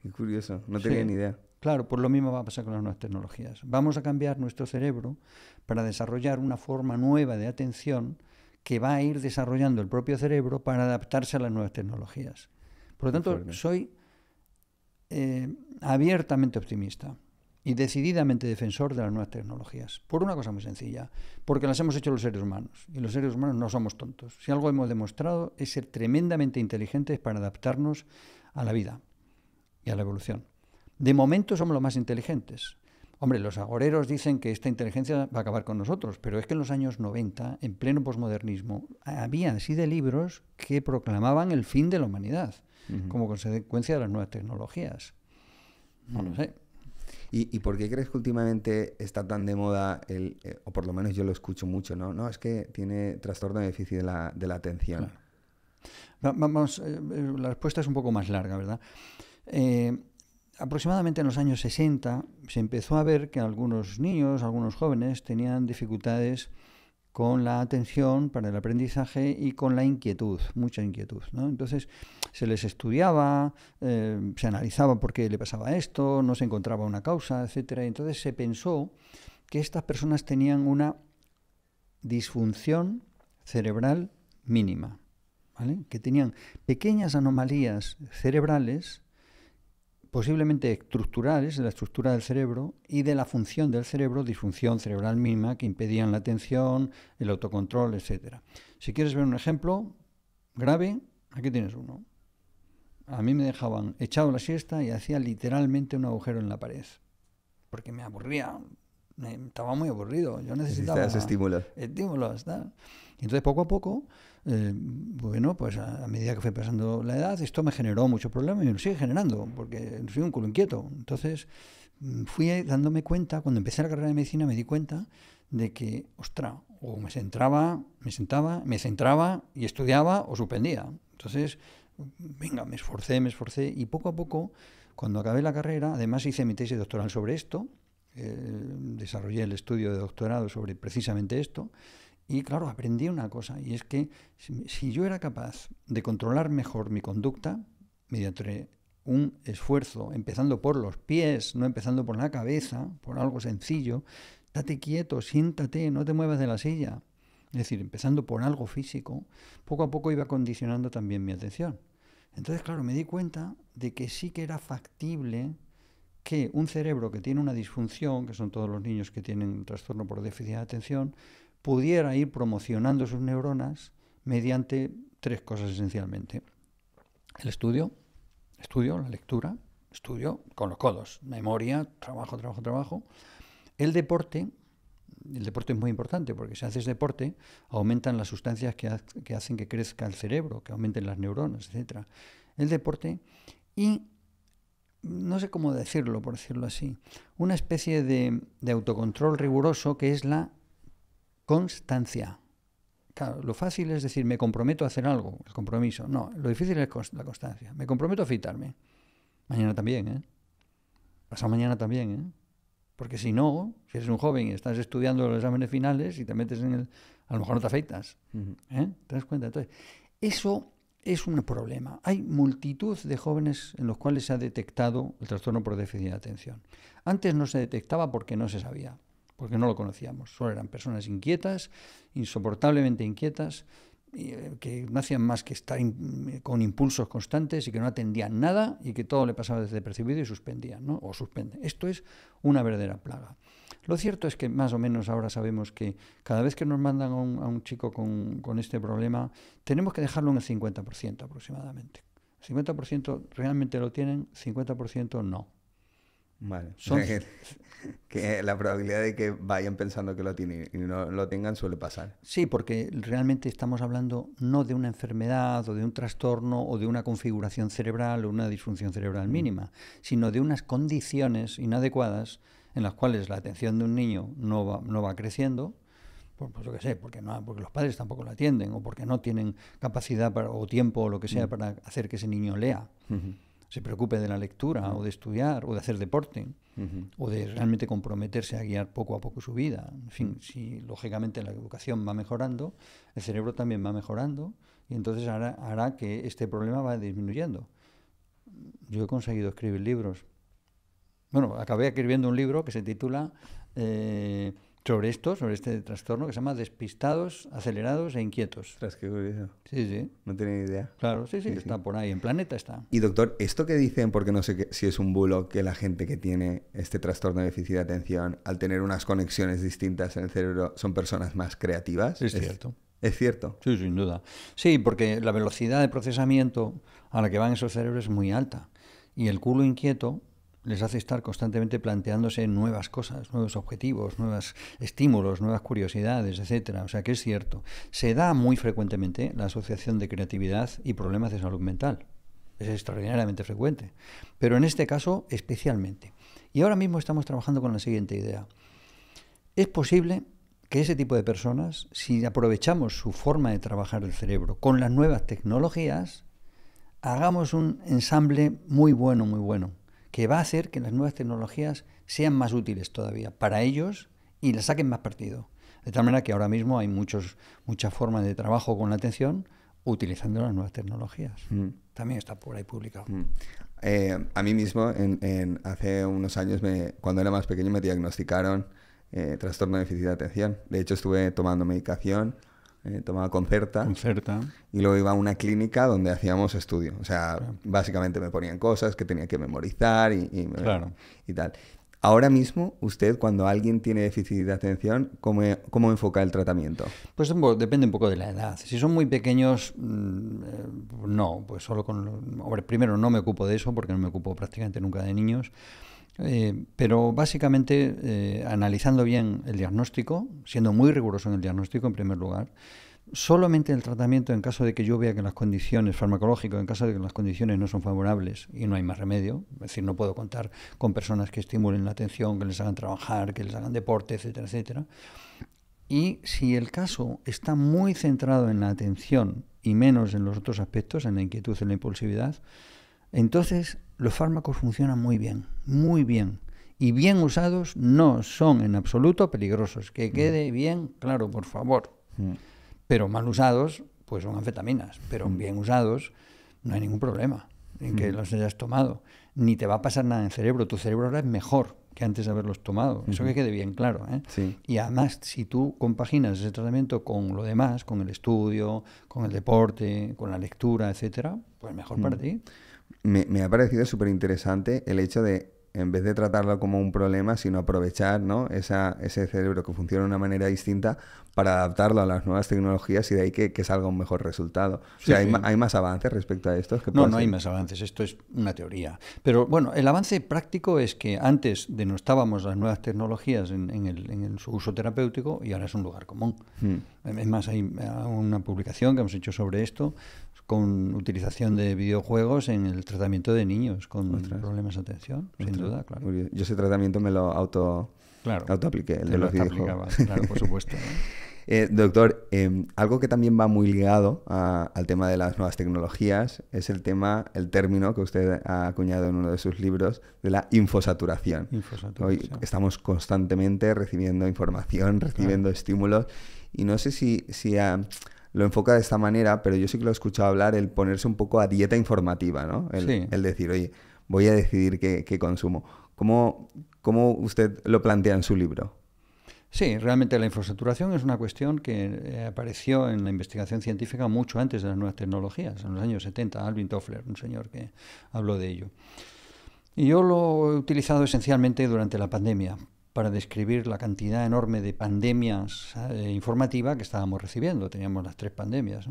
Qué curioso, no tenía ni idea. Claro, por lo mismo va a pasar con las nuevas tecnologías. Vamos a cambiar nuestro cerebro para desarrollar una forma nueva de atención que va a ir desarrollando el propio cerebro para adaptarse a las nuevas tecnologías. Por lo tanto, soy eh, abiertamente optimista y decididamente defensor de las nuevas tecnologías. Por una cosa muy sencilla, porque las hemos hecho los seres humanos y los seres humanos no somos tontos. Si algo hemos demostrado es ser tremendamente inteligentes para adaptarnos a la vida y a la evolución. De momento somos los más inteligentes. Hombre, los agoreros dicen que esta inteligencia va a acabar con nosotros, pero es que en los años 90, en pleno posmodernismo, había así de libros que proclamaban el fin de la humanidad como consecuencia de las nuevas tecnologías. No lo mm. sé. ¿Y, por qué crees que últimamente está tan de moda, el, eh, o por lo menos yo lo escucho mucho, ¿no? No, es que tiene trastorno de déficit de la, de la atención. Vamos, eh, eh, la respuesta es un poco más larga, ¿verdad? aproximadamente en los años 60 se empezó a ver que algunos niños, algunos jóvenes tenían dificultades con la atención para el aprendizaje y con la inquietud, mucha inquietud. Entonces se les estudiaba, eh, se analizaba por qué le pasaba esto, no se encontraba una causa, etc. Entonces se pensó que estas personas tenían una disfunción cerebral mínima, que tenían pequeñas anomalías cerebrales posiblemente estructurales de la estructura del cerebro y de la función del cerebro, disfunción cerebral mínima, que impedían la atención, el autocontrol, etc. Si quieres ver un ejemplo grave, aquí tienes uno. A mí me dejaban echado la siesta y hacía literalmente un agujero en la pared, porque me aburría, estaba muy aburrido, yo necesitaba estímulos. estímulos ¿no? Entonces poco a poco eh, bueno, pues a, medida que fue pasando la edad, esto me generó mucho problema y me lo sigue generando, porque soy un culo inquieto. Entonces, mm, fui dándome cuenta, cuando empecé la carrera de medicina, me di cuenta de que, ostra, o me centraba, me sentaba, me centraba y estudiaba o suspendía. Entonces, venga, me esforcé, me esforcé y poco a poco, cuando acabé la carrera, además hice mi tesis doctoral sobre esto, eh, desarrollé el estudio de doctorado sobre precisamente esto, y claro, aprendí una cosa, y es que si yo era capaz de controlar mejor mi conducta mediante un esfuerzo, empezando por los pies, no empezando por la cabeza, por algo sencillo, date quieto, siéntate, no te muevas de la silla. Es decir, empezando por algo físico, poco a poco iba condicionando también mi atención. Entonces, claro, me di cuenta de que sí que era factible que un cerebro que tiene una disfunción, que son todos los niños que tienen un trastorno por déficit de atención, pudiera ir promocionando sus neuronas mediante tres cosas esencialmente. El estudio, estudio, la lectura, estudio con los codos, memoria, trabajo, trabajo, trabajo. El deporte, el deporte es muy importante porque si haces deporte aumentan las sustancias que, hacen que crezca el cerebro, que aumenten las neuronas, etc. El deporte y no sé cómo decirlo, por decirlo así, una especie de, de autocontrol riguroso que es la constancia. lo fácil es decir, me comprometo a hacer algo, el compromiso. No, lo difícil es la constancia. Me comprometo a afeitarme. Mañana también, ¿eh? Pasado mañana también, ¿eh? Porque si no, si eres un joven y estás estudiando los exámenes finales y te metes en el... A lo mejor no te afeitas. ¿eh? ¿Te das cuenta? Entonces, eso es un problema. Hay multitud de jóvenes en los cuales se ha detectado el trastorno por déficit de atención. Antes no se detectaba porque no se sabía porque no lo conocíamos. Solo eran personas inquietas, insoportablemente inquietas, eh, que no hacían más que estar eh, con impulsos constantes y que no atendían nada y que todo le pasaba desde percibido y suspendían, ¿no? o suspenden. Esto es una verdadera plaga. Lo cierto es que más o menos ahora sabemos que cada vez que nos mandan a un, chico con, este problema, tenemos que dejarlo en el 50% aproximadamente. 50% realmente lo tienen, 50% no. Vale. Son, que la probabilidad de que vayan pensando que lo tienen y no lo tengan suele pasar. Sí, porque realmente estamos hablando no de una enfermedad o de un trastorno o de una configuración cerebral o una disfunción cerebral mm. mínima, sino de unas condiciones inadecuadas en las cuales la atención de un niño no va, creciendo, por, pues que sé, porque, no, porque los padres tampoco la atienden o porque no tienen capacidad o tiempo o lo que sea mm. para hacer que ese niño lea se preocupe de la lectura o de estudiar o de hacer deporte o de realmente comprometerse a guiar poco a poco su vida. En fin, si lógicamente la educación va mejorando, el cerebro también va mejorando y entonces hará, hará que este problema va disminuyendo. Yo he conseguido escribir libros. Bueno, acabé escribiendo un libro que se titula eh, sobre esto, sobre este trastorno que se llama despistados, acelerados e inquietos. ¿Tras qué curioso. Sí, sí. No tiene idea. Claro, sí, sí, está por ahí, en planeta está. Y doctor, esto que dicen, porque no sé si es un bulo, que la gente que tiene este trastorno de déficit de atención, al tener unas conexiones distintas en el cerebro, son personas más creativas. Es, es cierto. Es cierto. Sí, sin duda. Sí, porque la velocidad de procesamiento a la que van esos cerebros es muy alta. Y el culo inquieto les hace estar constantemente planteándose nuevas cosas, nuevos objetivos, nuevos estímulos, nuevas curiosidades, etcétera. O sea que es cierto. Se da muy frecuentemente la asociación de creatividad y problemas de salud mental. Es extraordinariamente frecuente. Pero en este caso, especialmente. Y ahora mismo estamos trabajando con la siguiente idea. Es posible que ese tipo de personas, si aprovechamos su forma de trabajar el cerebro con las nuevas tecnologías, hagamos un ensamble muy bueno, muy bueno que va a hacer que las nuevas tecnologías sean más útiles todavía para ellos y les saquen más partido. De tal manera que ahora mismo hay muchos, muchas formas de trabajo con la atención utilizando las nuevas tecnologías. Mm. También está por ahí publicado. Mm. Eh, a mí mismo, en, hace unos años, cuando era más pequeño, me diagnosticaron eh, trastorno de déficit de atención. De hecho, estuve tomando medicación eh, tomaba concerta, Y luego iba a una clínica donde hacíamos estudio. O sea, básicamente me ponían cosas que tenía que memorizar y, y, y tal. Ahora mismo, usted, cuando alguien tiene déficit de atención, ¿cómo, ¿cómo, enfoca el tratamiento? Pues depende un poco de la edad. Si son muy pequeños, mm, eh, no, pues solo con... Primero, no me ocupo de eso porque no me ocupo prácticamente nunca de niños. Eh, pero básicamente, eh, analizando bien el diagnóstico, siendo muy riguroso en el diagnóstico en primer lugar, solamente el tratamiento en caso de que yo vea que las condiciones farmacológicas, en caso de que las condiciones no son favorables y no hay más remedio, es decir, no puedo contar con personas que estimulen la atención, que les hagan trabajar, que les hagan deporte, etcétera, etcétera. Y si el caso está muy centrado en la atención y menos en los otros aspectos, en la inquietud, en la impulsividad, entonces, los fármacos funcionan muy bien, muy bien. Y bien usados no son en absoluto peligrosos. Que mm. quede bien claro, por favor. Mm. Pero mal usados, pues son anfetaminas. Pero mm. bien usados, no hay ningún problema en que los hayas tomado. Ni te va a pasar nada en el cerebro. Tu cerebro ahora es mejor que antes de haberlos tomado. Eso que quede bien claro. ¿eh? Y además, si tú compaginas ese tratamiento con lo demás, con el estudio, con el deporte, con la lectura, etcétera, pues mejor para ti me, ha parecido súper interesante el hecho de, en vez de tratarlo como un problema, sino aprovechar ese cerebro que funciona de una manera distinta para adaptarlo a las nuevas tecnologías y de ahí que, salga un mejor resultado. o sea, hay, más avances respecto a esto? No, no hay más avances, esto es una teoría. Pero bueno, el avance práctico es que antes denostábamos las nuevas tecnologías en, su uso terapéutico y ahora es un lugar común. Hmm. Es más, hay una publicación que hemos hecho sobre esto con utilización de videojuegos en el tratamiento de niños con problemas de atención, sin duda, claro. Yo ese tratamiento me lo auto, el de los videojuegos. Claro, por supuesto. Eh, doctor, em, algo que también va muy ligado al tema de las nuevas tecnologías es el tema, el término que usted ha acuñado en uno de sus libros de la infosaturación. estamos constantemente recibiendo información, recibiendo estímulos y no sé si, si lo enfoca de esta manera, pero yo sí que lo he escuchado hablar, el ponerse un poco a dieta informativa, ¿no? El, decir, oye, voy a decidir qué, consumo. ¿Cómo, usted lo plantea en su libro? Sí, realmente la infraestructuración es una cuestión que eh, apareció en la investigación científica mucho antes de las nuevas tecnologías, en los años 70, Alvin Toffler, un señor que habló de ello. Y yo lo he utilizado esencialmente durante la pandemia, para describir la cantidad enorme de pandemias eh, informativa que estábamos recibiendo. Teníamos las tres pandemias.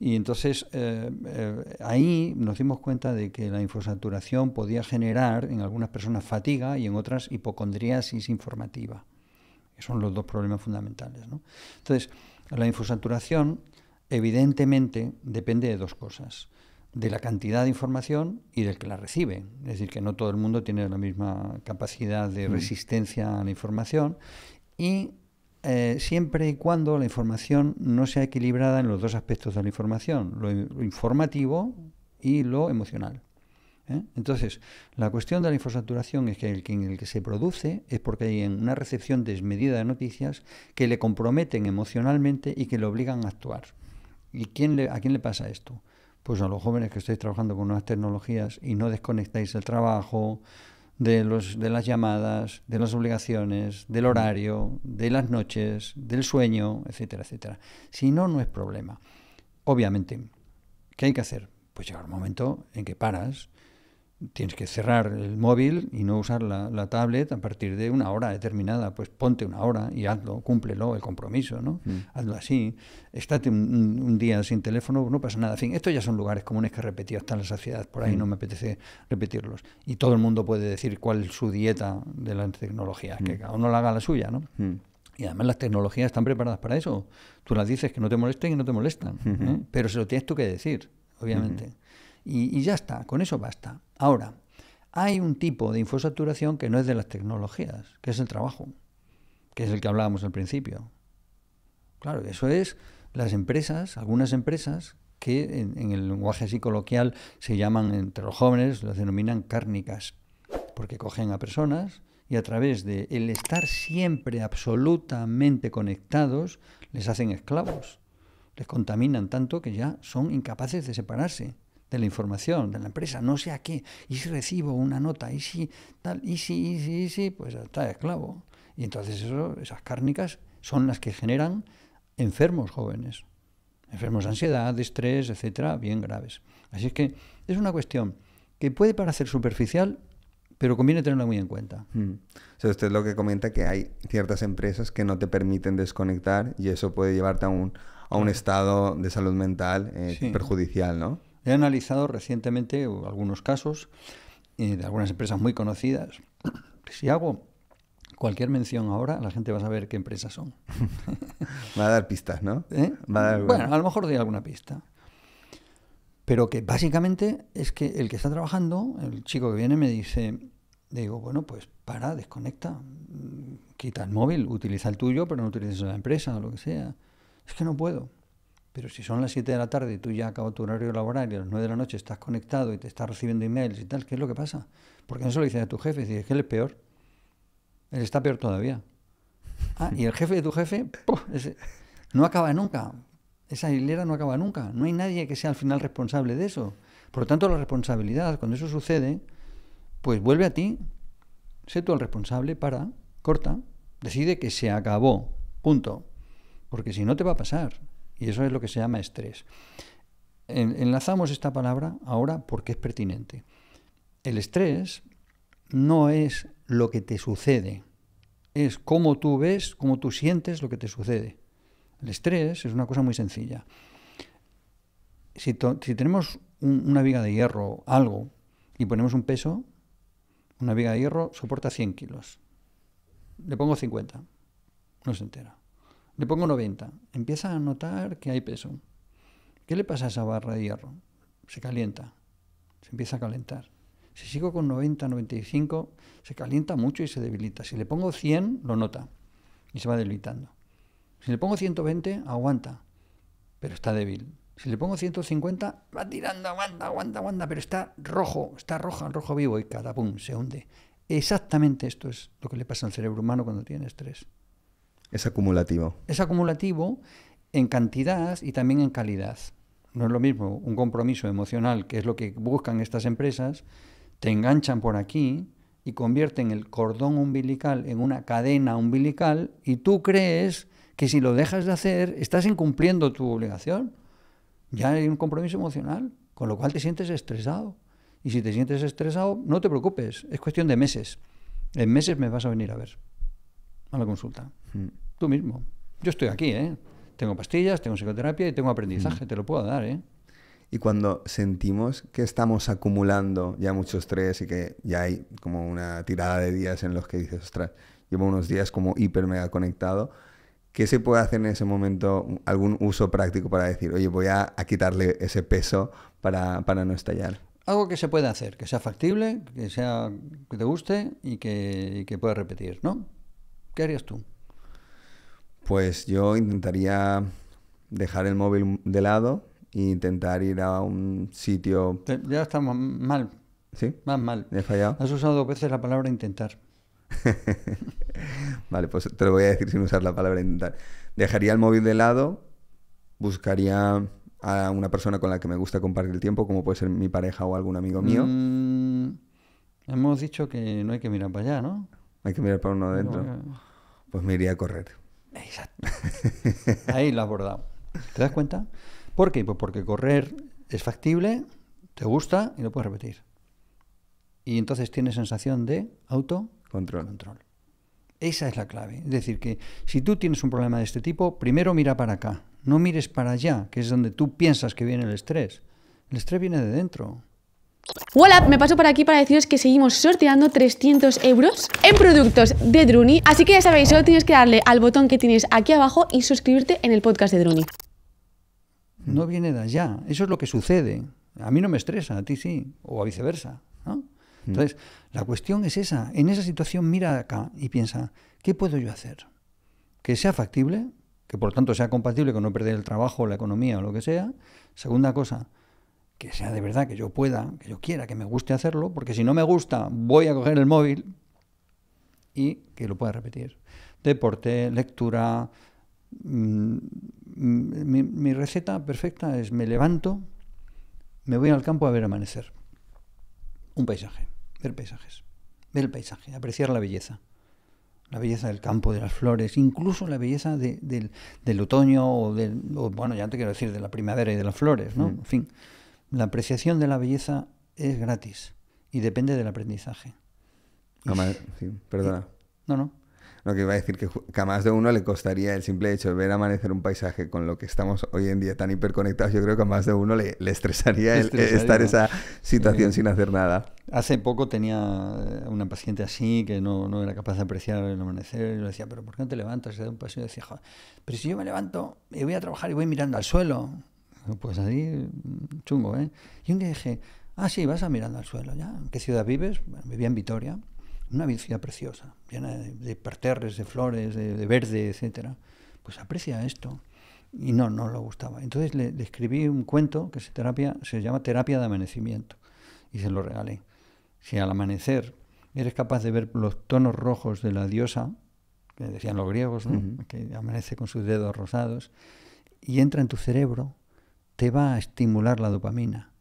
Y entonces eh, eh, ahí nos dimos cuenta de que la infosaturación podía generar en algunas personas fatiga y en otras hipocondriasis informativa. Que son los dos problemas fundamentales. Entonces, la infosaturación evidentemente depende de dos cosas de la cantidad de información y del que la recibe. Es decir, que no todo el mundo tiene la misma capacidad de resistencia a la información y eh, siempre y cuando la información no sea equilibrada en los dos aspectos de la información, lo, informativo y lo emocional. ¿eh? Entonces, la cuestión de la infosaturación es que el, en el que se produce es porque hay una recepción desmedida de noticias que le comprometen emocionalmente y que le obligan a actuar. ¿Y quién le, a quién le pasa esto? pues a los jóvenes que estáis trabajando con nuevas tecnologías y no desconectáis el trabajo, de, los, de las llamadas, de las obligaciones, del mm. horario, de las noches, del sueño, etcétera, etcétera. Si no, no es problema. Obviamente, ¿qué hay que hacer? Pues llega un momento en que paras tienes que cerrar el móvil y no usar la, tablet a partir de una hora determinada. Pues ponte una hora y hazlo, cúmplelo, el compromiso, ¿no? Mm. Hazlo así. Estate un, día sin teléfono, no pasa nada. En fin, estos ya son lugares comunes que repetido hasta la saciedad, por ahí mm. no me apetece repetirlos. Y todo el mundo puede decir cuál es su dieta de las tecnologías, que mm. cada uno la haga la suya, ¿no? Y además las tecnologías están preparadas para eso. Tú las dices que no te molesten y no te molestan, ¿eh? pero se lo tienes tú que decir, obviamente. Y, y ya está, con eso basta. Ahora, hay un tipo de infosaturación que no es de las tecnologías, que es el trabajo, que es el que hablábamos al principio. Claro, eso es las empresas, algunas empresas que en, el lenguaje así coloquial se llaman entre los jóvenes, las denominan cárnicas, porque cogen a personas y a través de el estar siempre absolutamente conectados les hacen esclavos, les contaminan tanto que ya son incapaces de separarse de la información de la empresa, no sé a qué. Y si recibo una nota, y si tal, y si, y si, pues está esclavo. Y entonces eso, esas cárnicas son las que generan enfermos jóvenes, enfermos de ansiedad, de estrés, etcétera, bien graves. Así es que es una cuestión que puede parecer superficial, pero conviene tenerla muy en cuenta. Mm. O usted lo que comenta que hay ciertas empresas que no te permiten desconectar y eso puede llevarte a un, a un estado de salud mental eh, perjudicial, ¿no? He analizado recientemente uh, algunos casos eh, de algunas empresas muy conocidas. Si hago cualquier mención ahora, la gente va a saber qué empresas son. va a dar pistas, ¿no? ¿Eh? bueno, a lo mejor doy alguna pista. Pero que básicamente es que el que está trabajando, el chico que viene me dice, digo, bueno, pues para, desconecta, mm, quita el móvil, utiliza el tuyo, pero no utilices la empresa o lo que sea. Es que no puedo. Pero si son las 7 de la tarde y tú ya acabas tu horario laboral y a las 9 de la noche estás conectado y te estás recibiendo emails y tal, ¿qué es lo que pasa? Porque no solo lo a tu jefe, dices que él es peor. Él está peor todavía. Ah, y el jefe de tu jefe no acaba nunca. Esa hilera no acaba nunca. No hay nadie que sea al final responsable de eso. Por lo tanto, la responsabilidad, cuando eso sucede, pues vuelve a ti. Sé tú el responsable, para, corta, decide que se acabó, punto. Porque si no te va a pasar. Y eso es lo que se llama estrés. enlazamos esta palabra ahora porque es pertinente. El estrés no es lo que te sucede, es cómo tú ves, cómo tú sientes lo que te sucede. El estrés es una cosa muy sencilla. Si, tenemos una viga de hierro, algo, y ponemos un peso, una viga de hierro soporta 100 kilos. Le pongo 50, no se entera. Le pongo 90. Empieza a notar que hay peso. ¿Qué le pasa a esa barra de hierro? Se calienta. Se empieza a calentar. Si sigo con 90, 95, se calienta mucho y se debilita. Si le pongo 100, lo nota y se va debilitando. Si le pongo 120, aguanta, pero está débil. Si le pongo 150, va tirando, aguanta, aguanta, aguanta, pero está rojo, está rojo, rojo vivo y cada pum, se hunde. Exactamente esto es lo que le pasa al cerebro humano cuando tiene estrés. Es acumulativo. Es acumulativo en cantidad y también en calidad. No es lo mismo un compromiso emocional, que es lo que buscan estas empresas, te enganchan por aquí y convierten el cordón umbilical en una cadena umbilical y tú crees que si lo dejas de hacer estás incumpliendo tu obligación. Ya hay un compromiso emocional, con lo cual te sientes estresado. Y si te sientes estresado, no te preocupes, es cuestión de meses. En meses me vas a venir a ver a la consulta. Hmm. Tú mismo. Yo estoy aquí, ¿eh? Tengo pastillas, tengo psicoterapia y tengo aprendizaje, hmm. te lo puedo dar, ¿eh? Y cuando sentimos que estamos acumulando ya mucho estrés y que ya hay como una tirada de días en los que dices, ostras, llevo unos días como hiper mega conectado, ¿qué se puede hacer en ese momento? ¿Algún uso práctico para decir, oye, voy a, quitarle ese peso para, no estallar? Algo que se puede hacer, que sea factible, que, sea, que te guste y que, y que puedas repetir, ¿no? ¿Qué harías tú? Pues yo intentaría dejar el móvil de lado e intentar ir a un sitio... ya estamos mal. ¿Sí? Más mal. He fallado. Has usado dos veces la palabra intentar. vale, pues te lo voy a decir sin usar la palabra intentar. Dejaría el móvil de lado, buscaría a una persona con la que me gusta compartir el tiempo, como puede ser mi pareja o algún amigo mío. Mm, hemos dicho que no hay que mirar para allá, ¿no? Hay que mirar para uno adentro. Eh, pues me iría a correr. Ahí lo abordado. ¿Te das cuenta? ¿Por qué? Pues porque correr es factible, te gusta y lo puedes repetir. Y entonces tienes sensación de auto control. control. Esa es la clave. Es decir, que si tú tienes un problema de este tipo, primero mira para acá, no mires para allá, que es donde tú piensas que viene el estrés. El estrés viene de dentro. Hola, me paso por aquí para deciros que seguimos sorteando 300 euros en productos de Druni. Así que ya sabéis, solo tienes que darle al botón que tienes aquí abajo y suscribirte en el podcast de Druni. No viene de allá, eso es lo que sucede. A mí no me estresa, a ti sí, o a viceversa. ¿no? Mm. Entonces, la cuestión es esa. En esa situación mira acá y piensa, ¿qué puedo yo hacer? Que sea factible, que por tanto sea compatible con no perder el trabajo, la economía o lo que sea. Segunda cosa, que sea de verdad, que yo pueda, que yo quiera, que me guste hacerlo, porque si no me gusta, voy a coger el móvil y que lo pueda repetir. Deporte, lectura. Mm, mi, receta perfecta es me levanto, me voy al campo a ver amanecer. Un paisaje, ver paisajes, ver el paisaje, apreciar la belleza la belleza del campo, de las flores, incluso la belleza del, del, otoño o, del, bueno, ya te quiero decir, de la primavera y de las flores, ¿no? Mm. En fin, la apreciación de la belleza es gratis y depende del aprendizaje. perdona. no, no. Lo que iba a decir que, a más de uno le costaría el simple hecho de ver amanecer un paisaje con lo que estamos hoy en día tan hiperconectados. Yo creo que a más de uno le, estresaría, estar en estar esa situación eh, sin hacer nada. Hace poco tenía eh, una paciente así que no, era capaz de apreciar el amanecer. Y le decía, ¿pero por qué no te levantas? Y le un paseo decía, pero si yo me levanto y eh, voy a trabajar y voy mirando al suelo. Pues ahí, chungo, ¿eh? Y un día dije, ah, sí, vas a mirando al suelo, ¿ya? ¿En qué ciudad vives? vivía en Vitoria, una ciudad preciosa, llena de, parterres, de flores, de, verde, etcétera. Pues aprecia esto. Y no, no lo gustaba. Entonces le, escribí un cuento que se, terapia, se llama Terapia de Amanecimiento y se lo regalé. Si al amanecer eres capaz de ver los tonos rojos de la diosa, que decían los griegos, ¿no? que amanece con sus dedos rosados, y entra en tu cerebro te va a estimular la dopamina.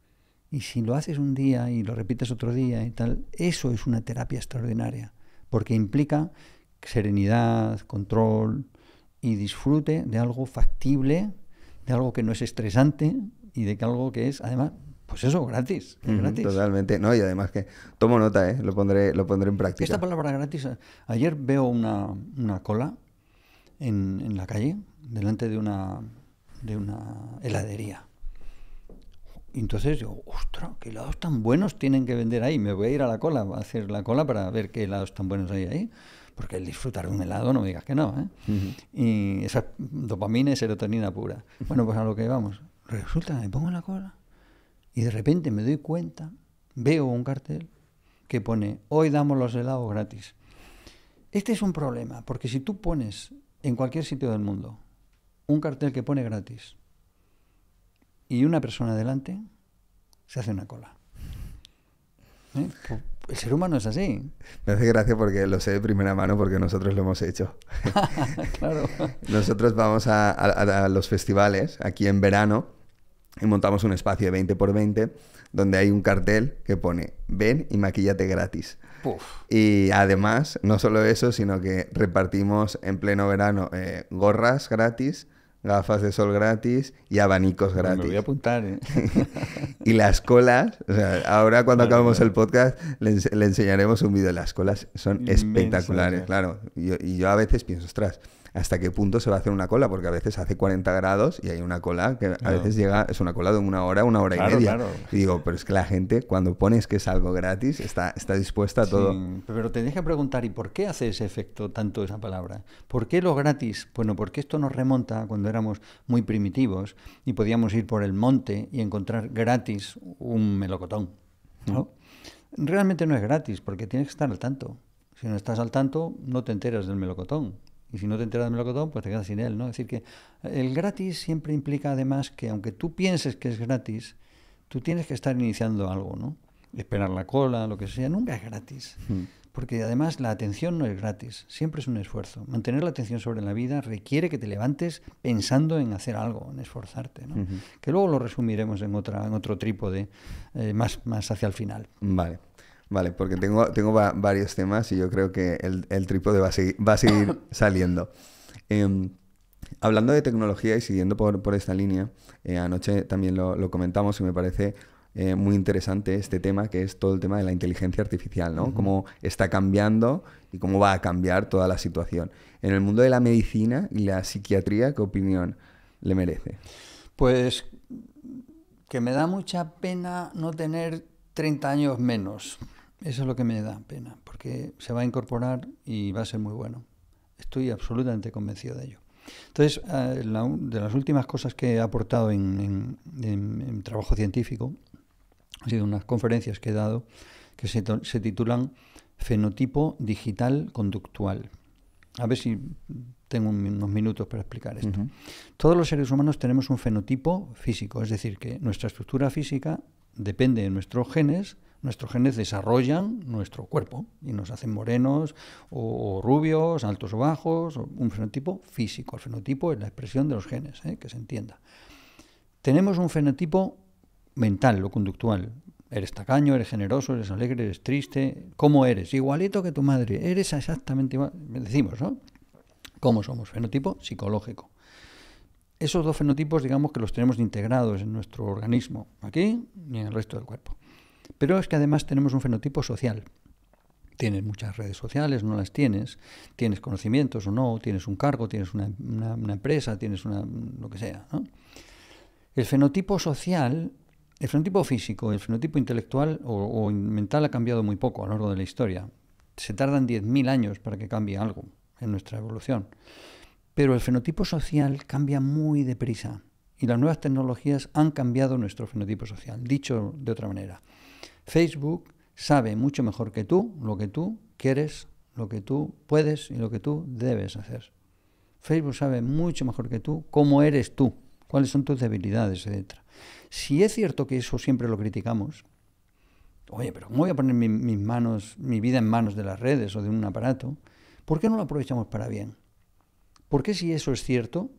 Y si lo haces un día y lo repites otro día y tal, eso es una terapia extraordinaria, porque implica serenidad, control y disfrute de algo factible, de algo que no es estresante y de algo que es, además, pues eso, gratis, Totalmente, no, y además que tomo nota, ¿eh? lo, pondré, lo pondré en práctica. Esta palabra gratis, eh, ayer veo una, una cola en, en la calle, delante de una, de una heladería. Entonces yo, ostras, qué helados tan buenos tienen que vender ahí. Me voy a ir a la cola, a hacer la cola para ver qué helados tan buenos hay ahí. Porque el disfrutar de un helado, no me digas que no. ¿eh? Y esa dopamina y serotonina pura. Bueno, pues a lo que vamos. Resulta, me pongo en la cola y de repente me doy cuenta, veo un cartel que pone, hoy damos los helados gratis. Este es un problema, porque si tú pones en cualquier sitio del mundo, un cartel que pone gratis y una persona delante, se hace una cola. ¿Eh? Pues, el ser humano es así. Me hace gracia porque lo sé de primera mano porque nosotros lo hemos hecho. Nosotros vamos a, los festivales aquí en verano y montamos un espacio de 20 por 20 donde hay un cartel que pone ven y maquillate gratis. Y además, no solo eso, sino que repartimos en pleno verano eh, gorras gratis, gafas de sol gratis y abanicos gratis. Me voy a apuntar, ¿eh? y las colas, o sea, ahora cuando acabemos el podcast le, enseñaremos un vídeo. Las colas son espectaculares, claro. y yo a veces pienso, ostras, hasta qué punto se va a hacer una cola, porque a veces hace 40 grados y hay una cola que a veces llega, es una cola de una hora, una hora y media. Y digo, pero es que la gente cuando pones que es algo gratis está, está dispuesta a todo. pero te que preguntar, ¿y por qué hace ese efecto tanto esa palabra? ¿Por qué lo gratis? Bueno, porque esto nos remonta cuando éramos muy primitivos y podíamos ir por el monte y encontrar gratis un melocotón. ¿no? Realmente no es gratis porque tienes que estar al tanto. Si no estás al tanto, no te enteras del melocotón. Y si no te enteras que melocotón, pues te quedas sin él, ¿no? Es decir, que el gratis siempre implica además que aunque tú pienses que es gratis, tú tienes que estar iniciando algo, ¿no? Esperar la cola, lo que sea, nunca es gratis. Porque además la atención no es gratis, siempre es un esfuerzo. Mantener la atención sobre la vida requiere que te levantes pensando en hacer algo, en esforzarte. ¿no? Que luego lo resumiremos en, otra, en otro trípode eh, más, más hacia el final. Vale. Vale, porque tengo, varios temas y yo creo que el, trípode va a, seguir, va a seguir saliendo. Em, hablando de tecnología y siguiendo por, esta línea, eh, anoche también lo, comentamos y me parece eh, muy interesante este tema, que es todo el tema de la inteligencia artificial, ¿no? Cómo está cambiando y cómo va a cambiar toda la situación. En el mundo de la medicina y la psiquiatría, ¿qué opinión le merece? Pues que me da mucha pena no tener 30 años menos. Eso es lo que me da pena, porque se va a incorporar y va a ser muy bueno. Estoy absolutamente convencido de ello. Entonces, eh, de las últimas cosas que he aportado en, trabajo científico, han sido unas conferencias que he dado que se, titulan Fenotipo Digital Conductual. A ver si tengo unos minutos para explicar esto. Todos los seres humanos tenemos un fenotipo físico, es decir, que nuestra estructura física depende de nuestros genes Nuestros genes desarrollan nuestro cuerpo y nos hacen morenos o, rubios, altos o bajos, un fenotipo físico. El fenotipo es la expresión de los genes, ¿eh? que se entienda. Tenemos un fenotipo mental lo conductual. Eres tacaño, eres generoso, eres alegre, eres triste. ¿Cómo eres? Igualito que tu madre. Eres exactamente igual. Decimos, ¿no? ¿Cómo somos? Fenotipo psicológico esos dos fenotipos, digamos que los tenemos integrados en nuestro organismo, aquí y en el resto del cuerpo. Pero es que además tenemos un fenotipo social. Tienes muchas redes sociales, no las tienes, tienes conocimientos o no, tienes un cargo, tienes una, empresa, tienes una, lo que sea. El fenotipo social, el fenotipo físico, el fenotipo intelectual o, o mental ha cambiado muy poco a lo largo de la historia. Se tardan 10.000 años para que cambie algo en nuestra evolución. Pero el fenotipo social cambia muy deprisa y las nuevas tecnologías han cambiado nuestro fenotipo social, dicho de otra manera. Facebook sabe mucho mejor que tú lo que tú quieres, lo que tú puedes y lo que tú debes hacer. Facebook sabe mucho mejor que tú cómo eres tú, cuáles son tus debilidades, etc. Si es cierto que eso siempre lo criticamos, oye, pero voy a poner mi, mis manos, mi vida en manos de las redes o de un aparato? ¿Por qué no lo aprovechamos para bien? ¿Por qué si eso es cierto,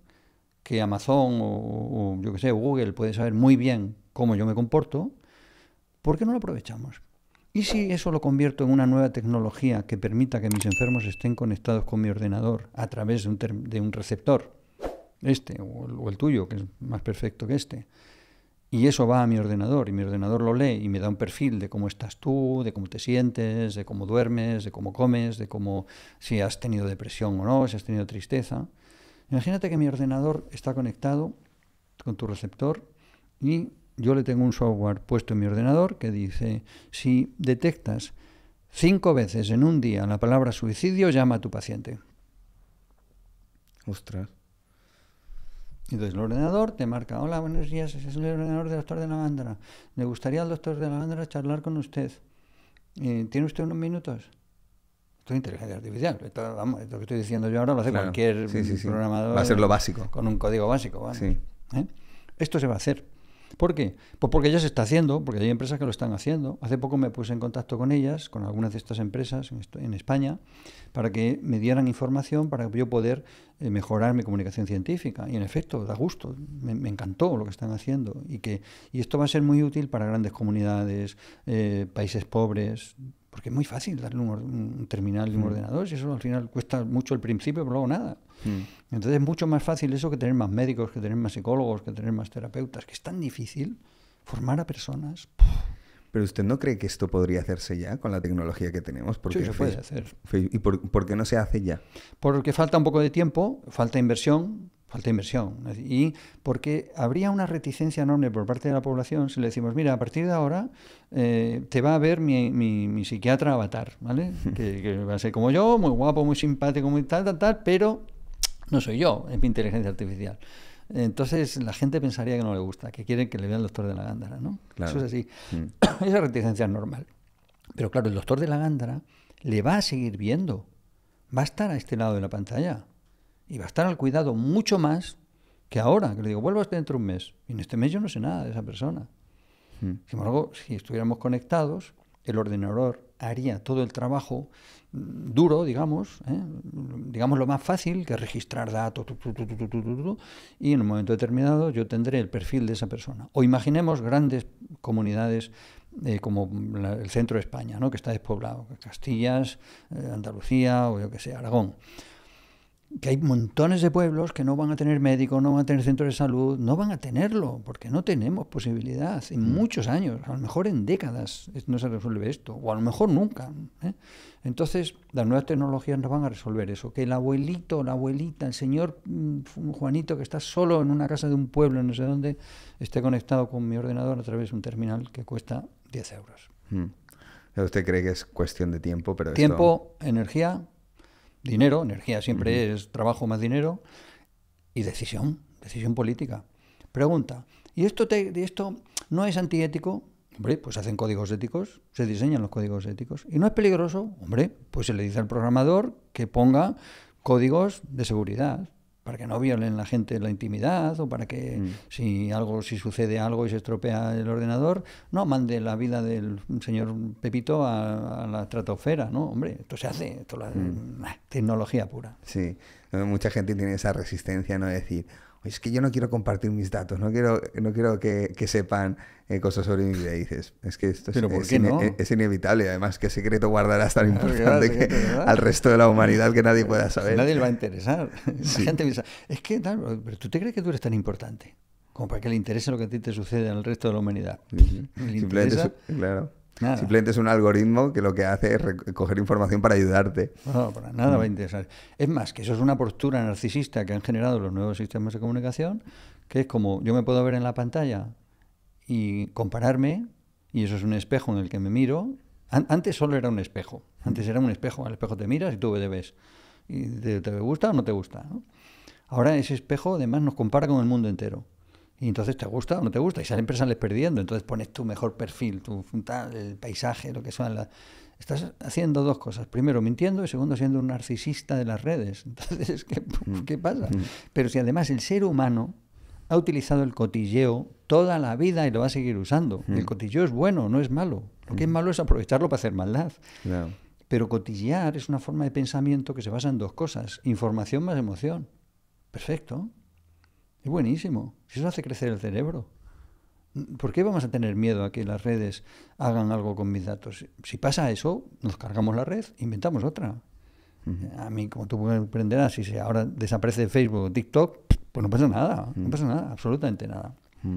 que Amazon o, yo que sé, Google puede saber muy bien cómo yo me comporto, ¿Por qué no lo aprovechamos? ¿Y si eso lo convierto en una nueva tecnología que permita que mis enfermos estén conectados con mi ordenador a través de un, receptor? Este o el, o el, tuyo, que es más perfecto que este. Y eso va a mi ordenador y mi ordenador lo lee y me da un perfil de cómo estás tú, de cómo te sientes, de cómo duermes, de cómo comes, de cómo si has tenido depresión o no, si has tenido tristeza. Imagínate que mi ordenador está conectado con tu receptor y yo le tengo un software puesto en mi ordenador que dice, si detectas cinco veces en un día la palabra suicidio, llama a tu paciente. Ostras. Entonces el ordenador te marca, hola, buenos días, es el ordenador del doctor de la bandera. Le gustaría al doctor de la bandera charlar con usted. Eh, ¿Tiene usted unos minutos? Esto es inteligencia artificial. Esto, que estoy diciendo yo ahora lo hace cualquier programador. Va a ser lo básico. Con un código básico. ¿Eh? Esto se va a hacer. ¿Por qué? Pues porque ya se está haciendo, porque hay empresas que lo están haciendo. Hace poco me puse en contacto con ellas, con algunas de estas empresas en España, para que me dieran información para yo poder eh, mejorar mi comunicación científica. Y en efecto, da gusto, me, encantó lo que están haciendo. Y, que, y esto va a ser muy útil para grandes comunidades, eh, países pobres, porque es muy fácil darle un, terminal de un mm. ordenador, y eso al final cuesta mucho al principio, pero luego nada. Mm. Entonces es mucho más fácil eso que tener más médicos, que tener más psicólogos, que tener más terapeutas, que es tan difícil formar a personas. Pero usted no cree que esto podría hacerse ya con la tecnología que tenemos? sí, se puede hacer. ¿Y por, qué no se hace ya? Porque falta un poco de tiempo, falta inversión, alta inversión. Y porque habría una reticencia enorme por parte de la población si le decimos, mira, a partir de ahora eh, te va a ver mi, psiquiatra avatar, ¿vale? Que, va a ser como yo, muy guapo, muy simpático, muy tal, tal, tal, pero no soy yo, es mi inteligencia artificial. Entonces la gente pensaría que no le gusta, que quieren que le vea el doctor de la gándara, ¿no? Eso es así. Mm. Esa reticencia es normal. Pero claro, el doctor de la gándara le va a seguir viendo, va a estar a este lado de la pantalla y va a estar al cuidado mucho más que ahora, que le digo, vuelvas dentro de un mes. Y en este mes yo no sé nada de esa persona. Mm. Sin embargo, si estuviéramos conectados, el ordenador haría todo el trabajo mm, duro, digamos, ¿eh? digamos lo más fácil, que registrar datos, y en un momento determinado yo tendré el perfil de esa persona. O imaginemos grandes comunidades eh, como el centro de España, ¿no? que está despoblado, Castillas, eh, Andalucía o yo que sé, Aragón que hay montones de pueblos que no van a tener médico, no van a tener centros de salud, no van a tenerlo, porque no tenemos posibilidad en mm. muchos años, a lo mejor en décadas no se resuelve esto, o a lo mejor nunca. ¿eh? Entonces, las nuevas tecnologías no van a resolver eso, que el abuelito, la abuelita, el señor mm, Juanito que está solo en una casa de un pueblo, no sé dónde, esté conectado con mi ordenador a través de un terminal que cuesta 10 euros. Mm. ¿Usted cree que es cuestión de tiempo? Pero tiempo, energía dinero, energía siempre es trabajo más dinero, y decisión, decisión política. Pregunta, ¿y esto, te, esto no es antiético? Hombre, pues hacen códigos éticos, se diseñan los códigos éticos. ¿Y no es peligroso? Hombre, pues se le dice al programador que ponga códigos de seguridad para que no violen la gente la intimidad o para que mm. si algo si sucede algo y se estropea el ordenador no mande la vida del señor Pepito a, la estratosfera no hombre esto se hace esto la, mm. tecnología pura sí eh, mucha gente tiene esa resistencia no decir es que yo no quiero compartir mis datos, no quiero, no quiero que, sepan eh, cosas sobre mi vida. Y dices, es que esto es, e-, inevitable. Además, ¿qué secreto guardarás tan importante al resto de la humanidad que nadie pues, pueda pues saber? Nadie le va a interesar. La gente piensa, es que, pero ¿tú te crees que tú eres tan importante? Como para que le interese lo que a ti te sucede al resto de la humanidad. Simplemente, claro Simplemente es un algoritmo que lo que hace es recoger información para ayudarte. No, para nada mm. va a interesar. Es más, que eso es una postura narcisista que han generado los nuevos sistemas de comunicación, que es como yo me puedo ver en la pantalla y compararme, y eso es un espejo en el que me miro. antes solo era un espejo. Antes era un espejo. Al espejo te miras y tú te ves. Y te, te gusta o no te gusta. Ahora ese espejo además nos compara con el mundo entero. Y entonces te gusta o no te gusta. Y empresa sales perdiendo. Entonces pones tu mejor perfil, tu el paisaje, lo que son las... Estás haciendo dos cosas. Primero, mintiendo y segundo, siendo un narcisista de las redes. Entonces, ¿qué, mm. pasa? Mm. Pero si además el ser humano ha utilizado el cotilleo toda la vida y lo va a seguir usando. Mm. El cotilleo es bueno, no es malo. Lo que es malo es aprovecharlo para hacer maldad. Pero cotillear es una forma de pensamiento que se basa en dos cosas, información más emoción. Perfecto. Es buenísimo. Eso hace crecer el cerebro. ¿Por qué vamos a tener miedo a que las redes hagan algo con mis datos? Si pasa eso, nos cargamos la red, inventamos otra. A mí, como tú comprenderás, si ahora desaparece Facebook o TikTok, pues no pasa nada, no mm. pasa nada, absolutamente nada. Mm.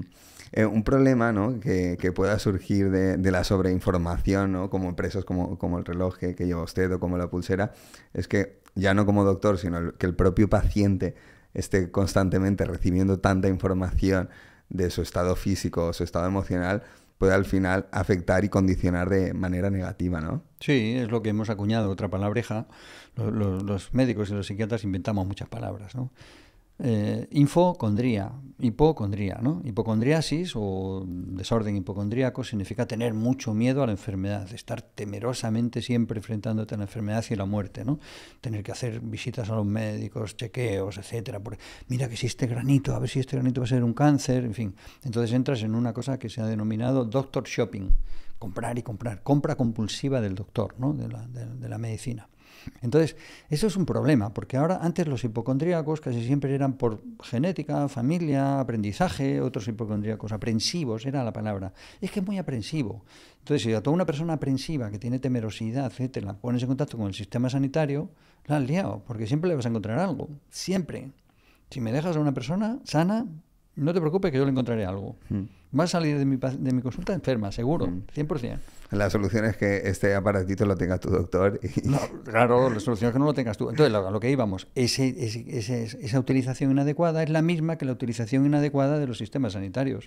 Eh, un problema que, pueda surgir de, la sobreinformación, ¿no? como empresas como, como el reloj que, lleva usted o como la pulsera, es que ya no como doctor, sino que el propio paciente esté constantemente recibiendo tanta información de su estado físico o su estado emocional, puede al final afectar y condicionar de manera negativa, ¿no? Sí, es lo que hemos acuñado, otra palabreja. Los, los médicos y los psiquiatras inventamos muchas palabras, ¿no? Eh, infocondría, hipocondría, ¿no? Hipocondriasis o desorden hipocondríaco significa tener mucho miedo a la enfermedad, estar temerosamente siempre enfrentándote a la enfermedad y la muerte, ¿no? Tener que hacer visitas a los médicos, chequeos, etcétera. mira que si este granito, a ver si este granito va a ser un cáncer, en fin. Entonces entras en una cosa que se ha denominado doctor shopping, comprar y comprar, compra compulsiva del doctor, ¿no? de la medicina. Entonces, eso es un problema, porque ahora antes los hipocondríacos casi siempre eran por genética, familia, aprendizaje, otros hipocondríacos, aprensivos era la palabra. Es que es muy aprensivo. Entonces, si a toda una persona aprensiva que tiene temerosidad, etcétera, la pones en contacto con el sistema sanitario, la has liado, porque siempre le vas a encontrar algo, siempre. Si me dejas a una persona sana, no te preocupes que yo le encontraré algo. Mm. Va a salir de mi, consulta enferma, seguro, 100%. Mm la solución es que este aparatito lo tenga tu doctor. No, claro, la solución es que no lo tengas tú. Entonces, a lo que íbamos, esa utilización inadecuada es la misma que la utilización inadecuada de los sistemas sanitarios.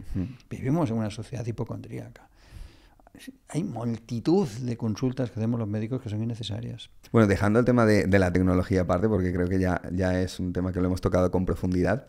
Vivimos en una sociedad hipocondríaca hay multitud de consultas que hacemos los médicos que son innecesarias. Bueno, dejando el tema de, la tecnología aparte, porque creo que ya, ya es un tema que lo hemos tocado con profundidad,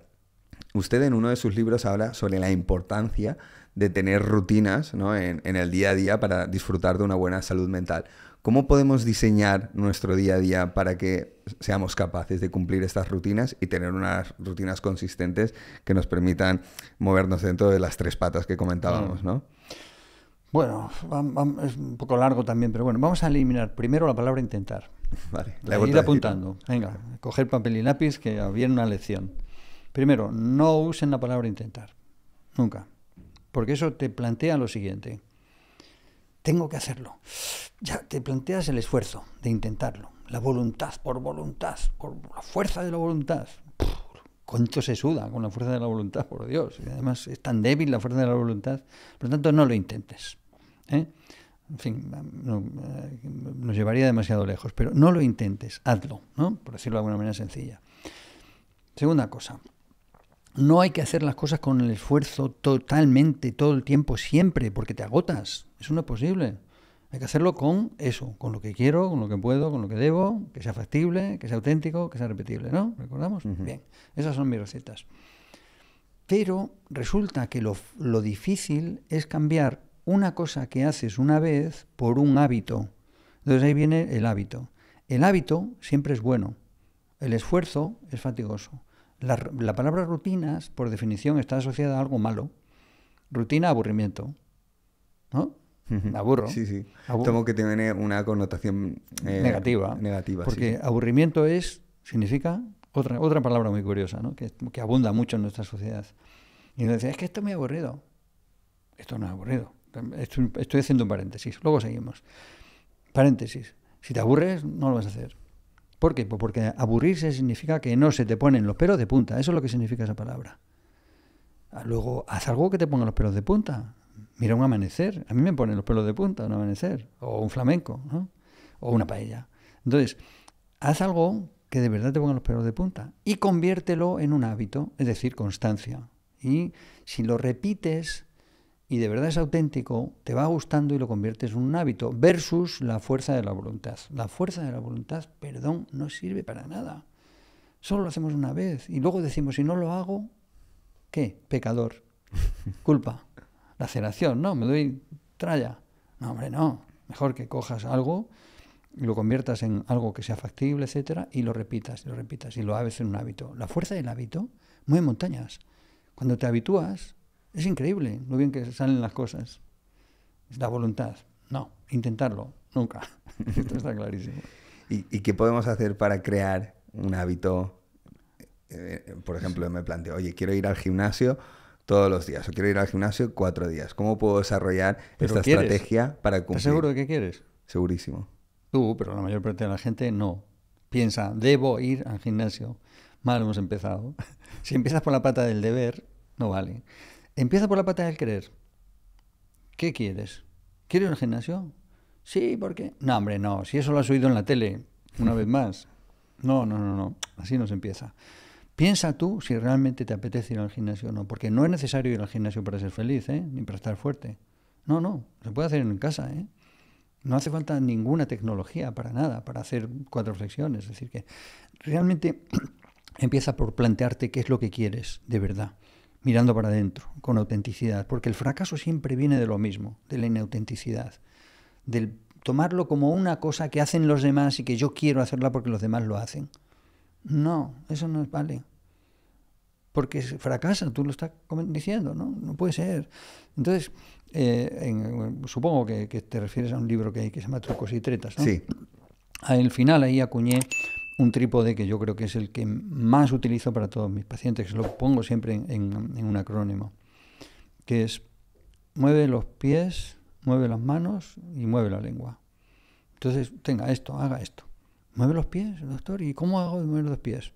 usted en uno de sus libros habla sobre la importancia de tener rutinas en, el día a día para disfrutar de una buena salud mental. ¿Cómo podemos diseñar nuestro día a día para que seamos capaces de cumplir estas rutinas y tener unas rutinas consistentes que nos permitan movernos dentro de las tres patas que comentábamos? ¿no? Bueno, es un poco largo también, pero bueno, vamos a eliminar primero la palabra intentar. Vale, la ir apuntando. Venga, coger papel y lápiz que viene una lección. Primero, no usen la palabra intentar. Nunca porque eso te plantea lo siguiente. Tengo que hacerlo. Ya te planteas el esfuerzo de intentarlo. La voluntad, por voluntad, por la fuerza de la voluntad. cuánto se suda con la fuerza de la voluntad, por Dios. Y además es tan débil la fuerza de la voluntad. Por lo tanto, no lo intentes. ¿eh? en fin, eh, nos llevaría demasiado lejos, pero no lo intentes, hazlo, ¿no? por decirlo de alguna manera sencilla. Segunda cosa, no hay que hacer las cosas con el esfuerzo totalmente, todo el tiempo, siempre, porque te agotas. Eso no es posible. Hay que hacerlo con eso, con lo que quiero, con lo que puedo, con lo que debo, que sea factible, que sea auténtico, que sea repetible, ¿no? ¿Recordamos? Bien, esas son mis recetas. Pero resulta que lo, lo, difícil es cambiar una cosa que haces una vez por un hábito. Entonces ahí viene el hábito. El hábito siempre es bueno. El esfuerzo es fatigoso. La, palabra rutinas, por definición, está asociada a algo malo. Rutina, aburrimiento. ¿No? Aburro. Sí, sí. Tengo que tiene una connotación eh, negativa. Porque aburrimiento es, significa, otra, otra palabra muy curiosa, ¿no? que, abunda mucho en nuestra sociedad. Y entonces, es que esto me ha aburrido. Esto no es aburrido. estoy haciendo un paréntesis. Luego seguimos. Paréntesis. Si te aburres, no lo vas a hacer. ¿Por qué? Pues porque aburrirse significa que no se te ponen los pelos de punta. Eso es lo que significa esa palabra. Ah, luego, haz algo que te ponga los pelos de punta. Mira un amanecer. A mí me ponen los pelos de punta un amanecer. O un flamenco. O una paella. Entonces, haz algo que de verdad te ponga los pelos de punta. Y conviértelo en un hábito, es decir, constancia. Y si lo repites, y de verdad es auténtico, te va gustando y lo conviertes en un hábito, versus la fuerza de la voluntad. La fuerza de la voluntad, perdón, no sirve para nada. Solo lo hacemos una vez y luego decimos, si no lo hago, ¿qué? Pecador, culpa, laceración, no, me doy tralla. No, hombre, no. Mejor que cojas algo y lo conviertas en algo que sea factible, etcétera, y lo repitas, y lo repitas, y lo haces en un hábito. La fuerza del hábito mueve montañas. Cuando te habitúas, es increíble lo bien que salen las cosas. Es la voluntad. No, intentarlo, nunca. Esto está clarísimo. ¿Y, qué podemos hacer para crear un hábito? Eh, eh, por ejemplo, me planteo, oye, quiero ir al gimnasio todos los días o quiero ir al gimnasio cuatro días. ¿Cómo puedo desarrollar esta estrategia para cumplir? ¿Estás seguro de que quieres? Segurísimo. Tú, pero la mayor parte de la gente no. Piensa, debo ir al gimnasio. Mal hemos empezado. Si empiezas por la pata del deber, no vale. Empieza por la pata del querer. ¿Qué quieres? ¿Quieres ir al gimnasio? Sí, ¿por qué? No, hombre, no. Si eso lo has oído en la tele, una vez más. No, no, no, no. Así nos empieza. Piensa tú si realmente te apetece ir al gimnasio o no, porque no es necesario ir al gimnasio para ser feliz, ¿eh? ni para estar fuerte. No, no, se puede hacer en casa. ¿eh? No hace falta ninguna tecnología para nada, para hacer cuatro flexiones. Es decir, que realmente empieza por plantearte qué es lo que quieres de verdad mirando para adentro, con autenticidad, porque el fracaso siempre viene de lo mismo, de la inautenticidad, del tomarlo como una cosa que hacen los demás y que yo quiero hacerla porque los demás lo hacen. No, eso no vale. Porque fracasa, tú lo estás diciendo, ¿no? No puede ser. Entonces, eh, supongo que, te refieres a un libro que que se llama Trucos y Tretas, ¿no? Sí. Al final ahí acuñé un trípode que yo creo que es el que más utilizo para todos mis pacientes, que lo pongo siempre en, un acrónimo, que es mueve los pies, mueve las manos y mueve la lengua. Entonces, tenga esto, haga esto. Mueve los pies, doctor. ¿Y cómo hago de mover los pies?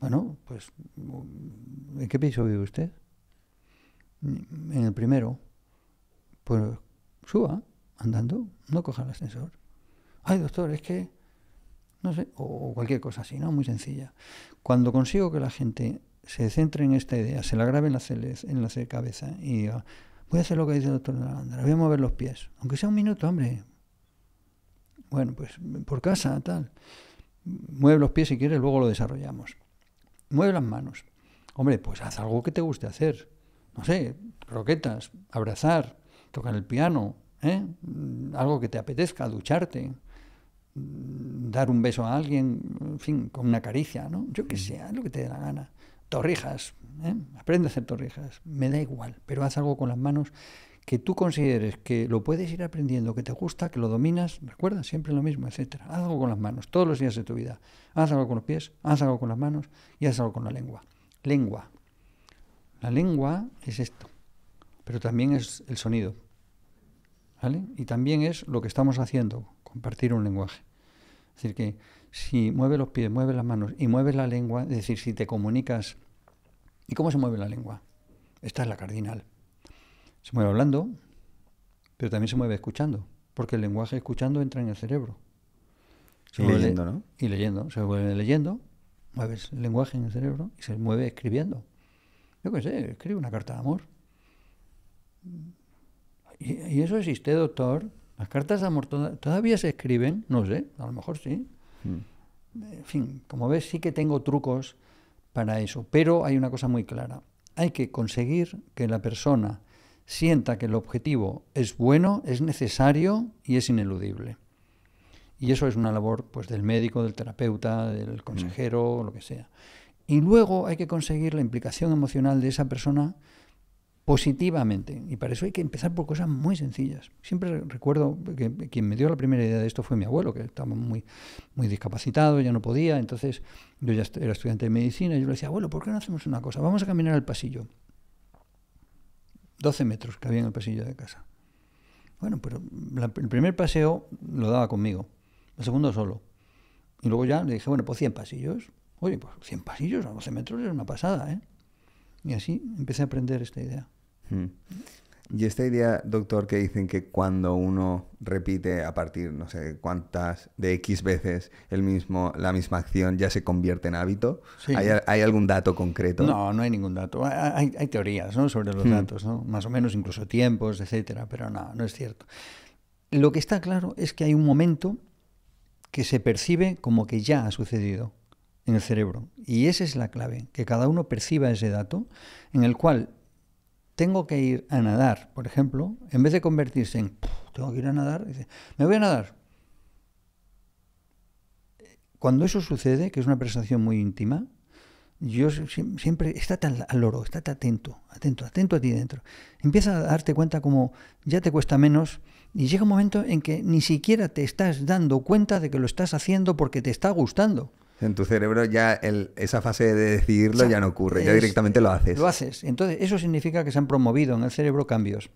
Bueno, pues, ¿en qué piso vive usted? En el primero. Pues suba andando, no coja el ascensor. Ay, doctor, es que no sé, o cualquier cosa así, ¿no? Muy sencilla. Cuando consigo que la gente se centre en esta idea, se la grabe en la, en la cabeza y diga, voy a hacer lo que dice el doctor Nalandra, voy a mover los pies, aunque sea un minuto, hombre. Bueno, pues por casa, tal. Mueve los pies si quieres, luego lo desarrollamos. Mueve las manos. Hombre, pues haz algo que te guste hacer. No sé, roquetas, abrazar, tocar el piano, ¿eh? algo que te apetezca, ducharte, dar un beso a alguien, en fin, con una caricia, ¿no? Yo que sea, lo que te dé la gana. Torrijas, ¿eh? aprende a hacer torrijas, me da igual, pero haz algo con las manos que tú consideres que lo puedes ir aprendiendo, que te gusta, que lo dominas, recuerda, siempre lo mismo, etcétera. Haz algo con las manos, todos los días de tu vida. Haz algo con los pies, haz algo con las manos y haz algo con la lengua. Lengua. La lengua es esto, pero también es el sonido. Y también es lo que estamos haciendo, compartir un lenguaje. Es decir, que si mueves los pies, mueves las manos y mueves la lengua, es decir, si te comunicas... ¿Y cómo se mueve la lengua? Esta es la cardinal. Se mueve hablando, pero también se mueve escuchando, porque el lenguaje escuchando entra en el cerebro. y leyendo, ¿no? Y leyendo. Se mueve leyendo, mueves el lenguaje en el cerebro y se mueve escribiendo. Yo qué sé, escribe una carta de amor. ¿Y, eso existe, doctor? ¿Las cartas de amor todavía se escriben? No sé, a lo mejor sí. Mm. En fin, como ves, sí que tengo trucos para eso, pero hay una cosa muy clara. Hay que conseguir que la persona sienta que el objetivo es bueno, es necesario y es ineludible. Y eso es una labor pues, del médico, del terapeuta, del mm. consejero, lo que sea. Y luego hay que conseguir la implicación emocional de esa persona positivamente. Y para eso hay que empezar por cosas muy sencillas. Siempre recuerdo que quien me dio la primera idea de esto fue mi abuelo, que estaba muy, muy discapacitado, ya no podía. Entonces yo ya era estudiante de medicina y yo le decía, abuelo, ¿por qué no hacemos una cosa? Vamos a caminar al pasillo. 12 metros que había en el pasillo de casa. Bueno, pero el primer paseo lo daba conmigo, el segundo solo. Y luego ya le dije, bueno, pues 100 pasillos. Oye, pues 100 pasillos a 12 metros es una pasada, ¿eh? Y así empecé a aprender esta idea. Mm. Y esta idea, doctor, que dicen que cuando uno repite a partir, no sé, cuántas, de X veces el mismo, la misma acción ya se convierte en hábito. ¿Hay, algún dato concreto? No, no hay ningún dato. Hay, teorías sobre los mm. datos, más o menos incluso tiempos, etcétera, pero no, no es cierto. Lo que está claro es que hay un momento que se percibe como que ya ha sucedido en el cerebro. Y esa es la clave, que cada uno perciba ese dato en el cual tengo que ir a nadar, por ejemplo, en vez de convertirse en tengo que ir a nadar, dice, me voy a nadar. Cuando eso sucede, que es una presentación muy íntima, yo siempre, está al oro, estate atento, atento, atento a ti dentro. Empieza a darte cuenta como ya te cuesta menos y llega un momento en que ni siquiera te estás dando cuenta de que lo estás haciendo porque te está gustando. En tu cerebro ya esa fase de decidirlo ya no ocurre, ya directamente lo haces. Lo haces. Entonces, eso significa que se han promovido en el cerebro cambios.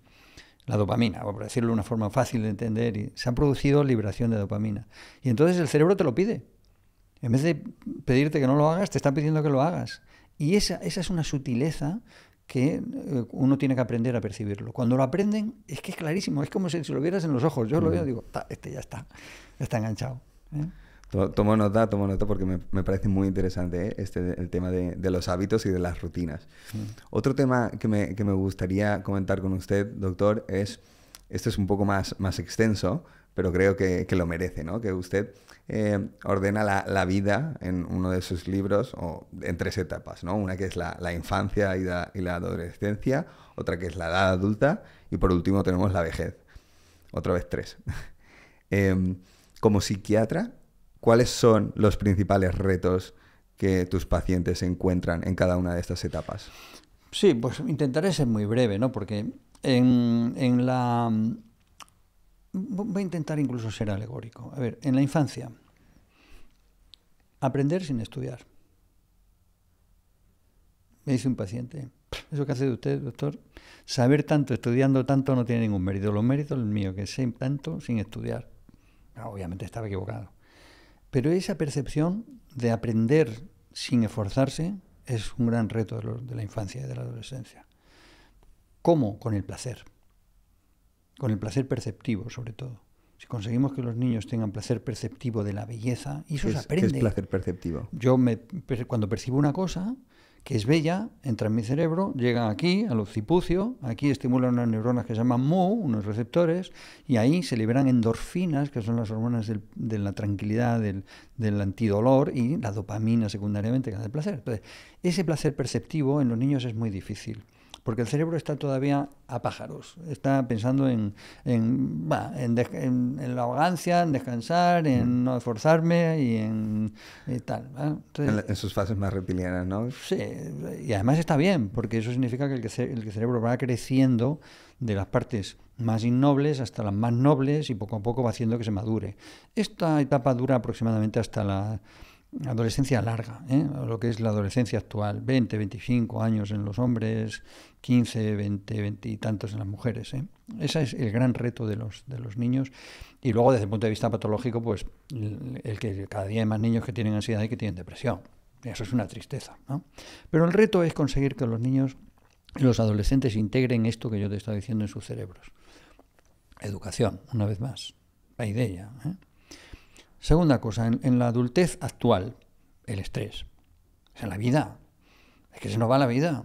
La dopamina, por decirlo de una forma fácil de entender, y se ha producido liberación de dopamina. Y entonces el cerebro te lo pide. En vez de pedirte que no lo hagas, te está pidiendo que lo hagas. Y esa, esa es una sutileza que eh, uno tiene que aprender a percibirlo. Cuando lo aprenden, es que es clarísimo, es como si, lo vieras en los ojos. Yo lo veo y mm. digo, este ya está, ya está enganchado. ¿eh? Tomo nota, tomo nota porque me, parece muy interesante ¿eh? este, el tema de, los hábitos y de las rutinas. Mm. Otro tema que me, gustaría comentar con usted, doctor, es, esto es un poco más, más extenso, pero creo que, lo merece, ¿no? Que usted eh, ordena la, vida en uno de sus libros o en tres etapas, ¿no? Una que es la, infancia y la, adolescencia, otra que es la edad adulta y por último tenemos la vejez. Otra vez tres. Em, como psiquiatra, ¿cuáles son los principales retos que tus pacientes encuentran en cada una de estas etapas? Sí, pues intentaré ser muy breve, ¿no? Porque en, la... Mm, voy a intentar incluso ser alegórico. A ver, en la infancia, aprender sin estudiar. Me dice un paciente, eso qué hace de usted, doctor, saber tanto, estudiando tanto, no tiene ningún mérito. Los méritos el mío, que sé tanto sin estudiar. obviamente estaba equivocado. Pero esa percepción de aprender sin esforzarse es un gran reto de, la infancia y de la adolescencia. ¿Cómo? Con el placer. Con el placer perceptivo, sobre todo. Si conseguimos que los niños tengan placer perceptivo de la belleza, y eso se aprende. es placer perceptivo? Yo me, cuando percibo una cosa, que es bella, entra en mi cerebro, llega aquí, al occipucio, aquí estimulan unas neuronas que se llaman Mu, unos receptores, y ahí se liberan endorfinas, que son las hormonas de la tranquilidad, del, del, antidolor, y la dopamina secundariamente, que da el placer. Entonces, ese placer perceptivo en los niños es muy difícil porque el cerebro está todavía a pájaros, está pensando en, en, la arrogancia, en descansar, en no esforzarme y en tal. en, sus fases más reptilianas, ¿no? Sí, y además está bien, porque eso significa que el cerebro va creciendo de las partes más innobles hasta las más nobles y poco a poco va haciendo que se madure. Esta etapa dura aproximadamente hasta la adolescencia larga, ¿eh? lo que es la adolescencia actual, 20, 25 años en los hombres, 15, 20, 20 y tantos en las mujeres. ¿eh? Ese es el gran reto de los, de los niños. Y luego, desde el punto de vista patológico, pues el, que cada día hay más niños que tienen ansiedad y que tienen depresión. Eso es una tristeza. ¿no? Pero el reto es conseguir que los niños los adolescentes integren esto que yo te estaba diciendo en sus cerebros. Educación, una vez más, la idea. ¿eh? Segunda cosa, en, la adultez actual, el estrés. Es en la vida. Es que se nos va la vida.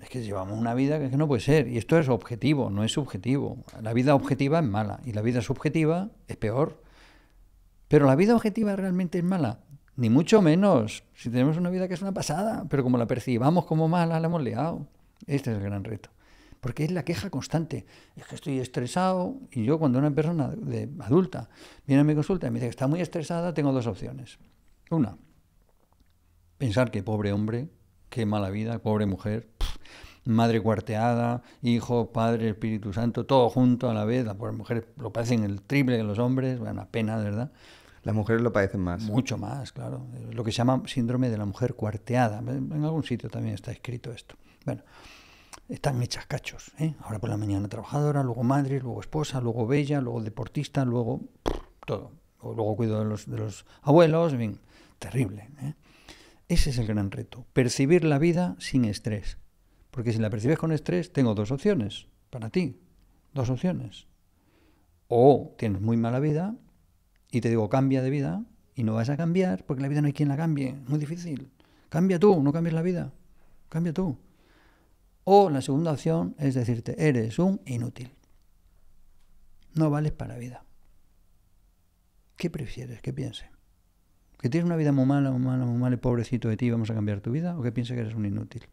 Es que llevamos una vida que, que no puede ser. Y esto es objetivo, no es subjetivo. La vida objetiva es mala y la vida subjetiva es peor. Pero la vida objetiva realmente es mala. Ni mucho menos. Si tenemos una vida que es una pasada, pero como la percibamos como mala, la hemos liado. Este es el gran reto porque es la queja constante. Es que estoy estresado y yo cuando una persona de, adulta viene a mi consulta y me dice que está muy estresada, tengo dos opciones. Una, pensar que pobre hombre, qué mala vida, pobre mujer, madre cuarteada, hijo, padre, Espíritu Santo, todo junto a la vez. Las mujeres lo padecen el triple que los hombres, bueno, una pena, ¿verdad? Las mujeres lo padecen más. Mucho más, claro. Lo que se llama síndrome de la mujer cuarteada. En algún sitio también está escrito esto. Bueno, están hechas cachos. ¿eh? Ahora por la mañana trabajadora, luego madre, luego esposa, luego bella, luego deportista, luego todo. luego cuido de los, de los abuelos, terrible. ¿eh? Ese es el gran reto, percibir la vida sin estrés. Porque si la percibes con estrés, tengo dos opciones para ti, dos opciones. O tienes muy mala vida y te digo cambia de vida y no vas a cambiar porque la vida no hay quien la cambie, muy difícil. Cambia tú, no cambies la vida, cambia tú. O la segunda opción es decirte, eres un inútil. No vales para la vida. ¿Qué prefieres? ¿Qué piense? ¿Que tienes una vida muy mala, muy mala, muy mala y pobrecito de ti vamos a cambiar tu vida? ¿O que piense que eres un inútil?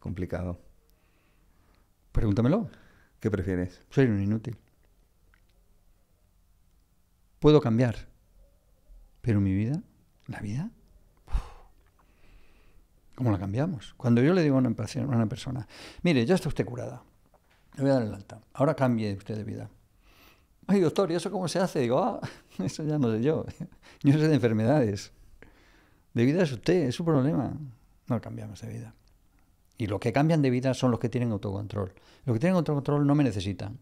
Complicado. Pregúntamelo. ¿Qué prefieres? Soy un inútil. Puedo cambiar, pero mi vida, la vida, ¿Cómo la cambiamos? Cuando yo le digo a una, persona, mire, ya está usted curada, le voy a dar el alta, ahora cambie usted de vida. Ay, doctor, ¿y eso cómo se hace? Digo, ah, eso ya no sé yo. Yo sé de enfermedades. De vida es usted, es su problema. No cambiamos de vida. Y los que cambian de vida son los que tienen autocontrol. Los que tienen autocontrol no me necesitan.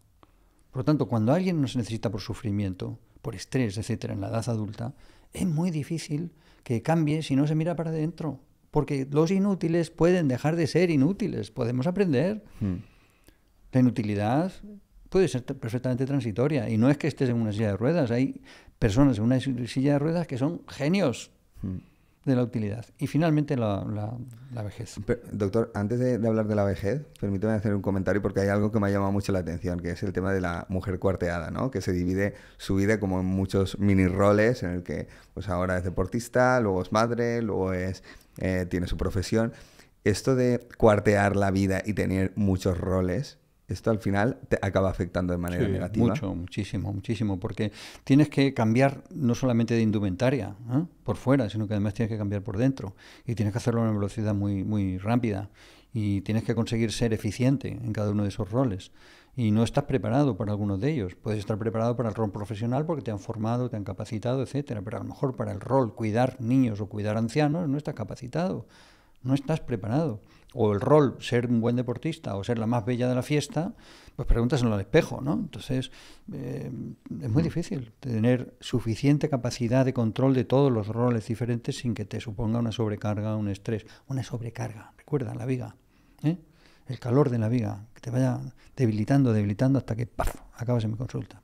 Por lo tanto, cuando alguien se necesita por sufrimiento, por estrés, etcétera, en la edad adulta, es muy difícil que cambie si no se mira para adentro porque los inútiles pueden dejar de ser inútiles, podemos aprender. Hmm. La inutilidad puede ser perfectamente transitoria y no es que estés en una silla de ruedas, hay personas en una silla de ruedas que son genios. Hmm. de la utilidad. Y finalmente la, vejez. doctor, antes de, hablar de la vejez, permítame hacer un comentario porque hay algo que me ha llamado mucho la atención, que es el tema de la mujer cuarteada, Que se divide su vida como en muchos mini roles, en el que pues ahora es deportista, luego es madre, luego es eh, tiene su profesión. Esto de cuartear la vida y tener muchos roles, esto al final te acaba afectando de manera negativa. Mucho, muchísimo, muchísimo, porque tienes que cambiar no solamente de indumentaria ¿eh? por fuera, sino que además tienes que cambiar por dentro y tienes que hacerlo a una velocidad muy, muy rápida y tienes que conseguir ser eficiente en cada uno de esos roles y no estás preparado para algunos de ellos. Puedes estar preparado para el rol profesional porque te han formado, te han capacitado, etcétera, pero a lo mejor para el rol cuidar niños o cuidar ancianos no estás capacitado, no estás preparado. O el rol ser un buen deportista o ser la más bella de la fiesta, pues preguntas en el espejo, ¿no? Entonces eh, es muy mm. difícil tener suficiente capacidad de control de todos los roles diferentes sin que te suponga una sobrecarga, un estrés, una sobrecarga. Recuerda la viga. ¿eh? el calor de la vida, que te vaya debilitando, debilitando hasta que ¡paf! acabas en mi consulta.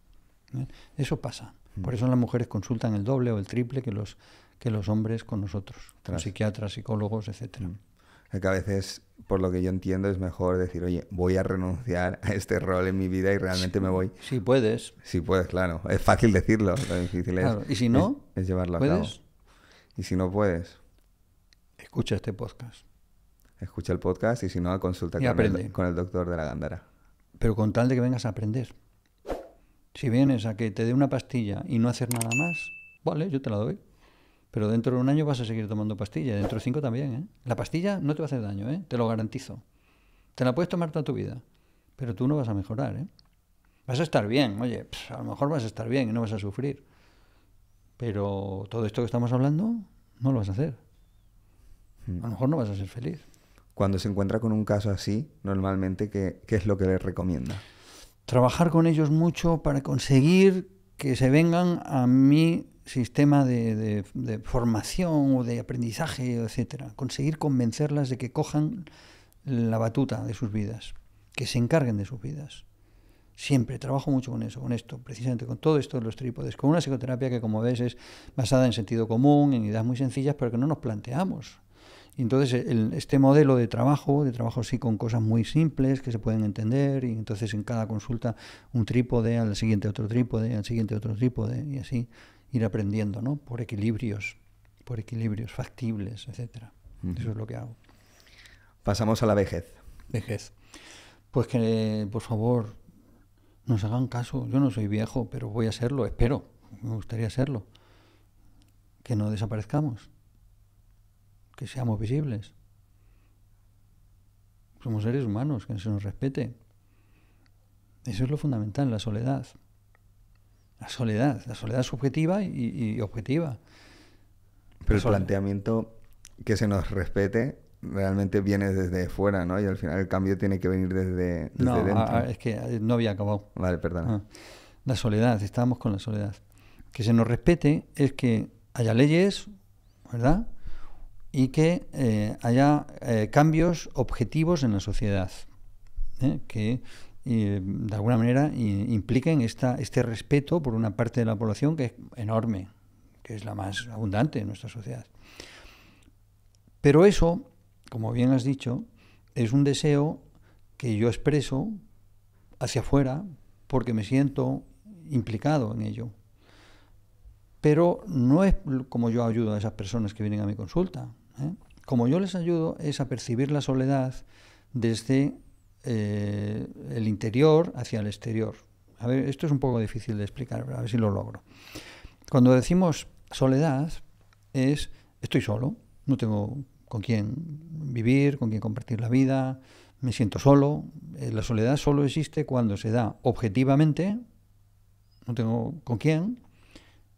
¿eh? Eso pasa. Mm. Por eso las mujeres consultan el doble o el triple que los, que los hombres con nosotros, psiquiatras, psicólogos, etc. Mm. Es Que a veces, por lo que yo entiendo, es mejor decir, oye, voy a renunciar a este rol en mi vida y realmente me voy. Si puedes. Si puedes, claro. Es fácil decirlo. Lo difícil es, y si no, es, llevarlo ¿puedes? a cabo. Y si no puedes. Escucha este podcast escucha el podcast y si no, consulta con el, doctor de la Gándara. Pero con tal de que vengas a aprender. Si vienes a que te dé una pastilla y no hacer nada más, vale, yo te la doy. Pero dentro de un año vas a seguir tomando pastilla, dentro de cinco también. ¿eh? La pastilla no te va a hacer daño, ¿eh? te lo garantizo. Te la puedes tomar toda tu vida, pero tú no vas a mejorar. ¿eh? Vas a estar bien, oye, a lo mejor vas a estar bien y no vas a sufrir. Pero todo esto que estamos hablando no lo vas a hacer. A lo mejor no vas a ser feliz cuando se encuentra con un caso así, normalmente, ¿qué, es lo que les recomienda? Trabajar con ellos mucho para conseguir que se vengan a mi sistema de, formación o de aprendizaje, etcétera. Conseguir convencerlas de que cojan la batuta de sus vidas, que se encarguen de sus vidas. Siempre trabajo mucho con eso, con esto, precisamente con todo esto de los trípodes, con una psicoterapia que como ves es basada en sentido común, en ideas muy sencillas, pero que no nos planteamos entonces este modelo de trabajo, de trabajo sí con cosas muy simples que se pueden entender y entonces en cada consulta un trípode, al siguiente otro trípode, al siguiente otro trípode y así ir aprendiendo, ¿no? Por equilibrios, por equilibrios factibles, etcétera. Eso es lo que hago. Pasamos a la vejez. Vejez. Pues que por favor nos hagan caso. Yo no soy viejo, pero voy a serlo, espero. Me gustaría serlo. Que no desaparezcamos que seamos visibles. Somos seres humanos, que se nos respete. Eso es lo fundamental, la soledad. La soledad, la soledad subjetiva y, objetiva. Pero el planteamiento que se nos respete realmente viene desde fuera, ¿no? Y al final el cambio tiene que venir desde, desde no, ah, dentro. Ah, es que no había acabado. Vale, perdón. Ah. la soledad, estábamos con la soledad. Que se nos respete es que haya leyes, ¿verdad? y que eh, haya eh, cambios objetivos en la sociedad ¿eh? que de alguna manera impliquen este respeto por una parte de la población que es enorme, que es la más abundante en nuestra sociedad. Pero eso, como bien has dicho, es un deseo que yo expreso hacia afuera porque me siento implicado en ello. Pero no es como yo ayudo a esas personas que vienen a mi consulta. ¿eh? como yo les ayudo es a percibir la soledad desde eh, el interior hacia el exterior. esto es un poco difícil de explicar, a ver si lo logro. Cuando decimos soledad es estoy solo, no tengo con quién vivir, con quién compartir la vida, me siento solo. Eh, la soledad solo existe cuando se da objetivamente, no tengo con quién,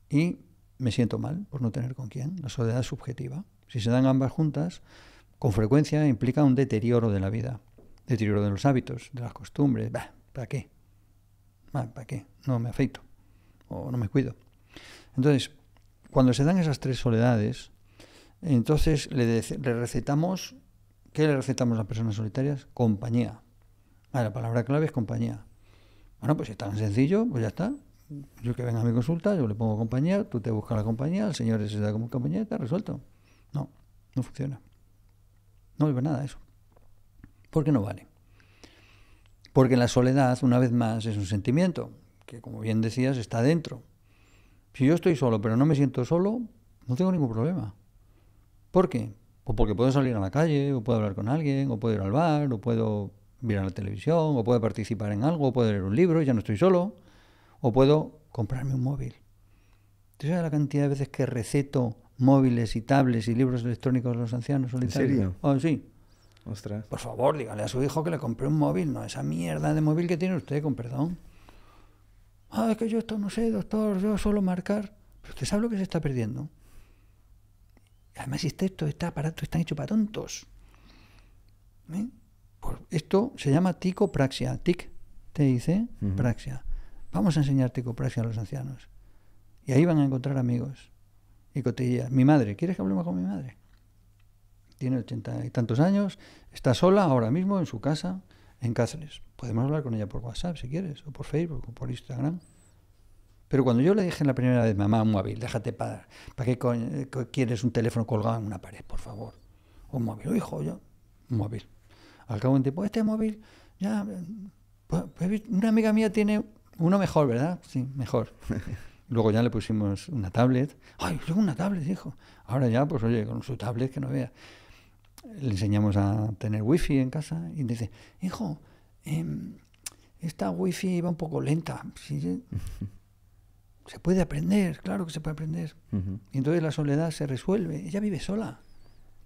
y me siento mal por no tener con quién, la soledad es subjetiva. Si se dan ambas juntas, con frecuencia implica un deterioro de la vida, deterioro de los hábitos, de las costumbres. ¿Para qué? ¿Para qué? No me afeito o no me cuido. Entonces, cuando se dan esas tres soledades, entonces le, le recetamos, ¿qué le recetamos a las personas solitarias? Compañía. Ah, la palabra clave es compañía. Bueno, pues es tan sencillo, pues ya está. Yo que venga a mi consulta, yo le pongo compañía, tú te buscas la compañía, el señor se da como compañía y está resuelto. No funciona. No sirve nada eso. ¿Por qué no vale. Porque la soledad, una vez más, es un sentimiento que, como bien decías, está dentro. Si yo estoy solo, pero no me siento solo, no tengo ningún problema. ¿Por qué? Pues porque puedo salir a la calle, o puedo hablar con alguien, o puedo ir al bar, o puedo mirar la televisión, o puedo participar en algo, o puedo leer un libro y ya no estoy solo, o puedo comprarme un móvil. ¿Tú la cantidad de veces que receto móviles y tablets y libros electrónicos de los ancianos solitarios. ¿En serio? Oh, sí. Ostras. Por favor, dígale a su hijo que le compré un móvil, no esa mierda de móvil que tiene usted, con perdón. Ah, es que yo esto no sé, doctor, yo solo marcar. Pero usted sabe lo que se está perdiendo. Además, este, esto, aparato está hecho para tontos. ¿Eh? esto se llama ticopraxia. Tic, te dice, praxia. Vamos a enseñar ticopraxia a los ancianos. Y ahí van a encontrar amigos y cotilla Mi madre, ¿quieres que hablemos con mi madre? Tiene ochenta y tantos años, está sola ahora mismo en su casa, en Cáceres. Podemos hablar con ella por WhatsApp si quieres, o por Facebook, o por Instagram. Pero cuando yo le dije en la primera vez, mamá, un móvil, déjate para, ¿para qué quieres un teléfono colgado en una pared, por favor? O un móvil, oh, hijo, yo, un móvil. Al cabo de un tiempo, este móvil, ya, pues, pues, una amiga mía tiene uno mejor, ¿verdad? Sí, mejor. Luego ya le pusimos una tablet. ¡Ay, luego una tablet, hijo! Ahora ya, pues oye, con su tablet que no vea. Le enseñamos a tener wifi en casa y dice, hijo, em, esta wifi va un poco lenta. se puede aprender, claro que se puede aprender. Y entonces la soledad se resuelve. Ella vive sola,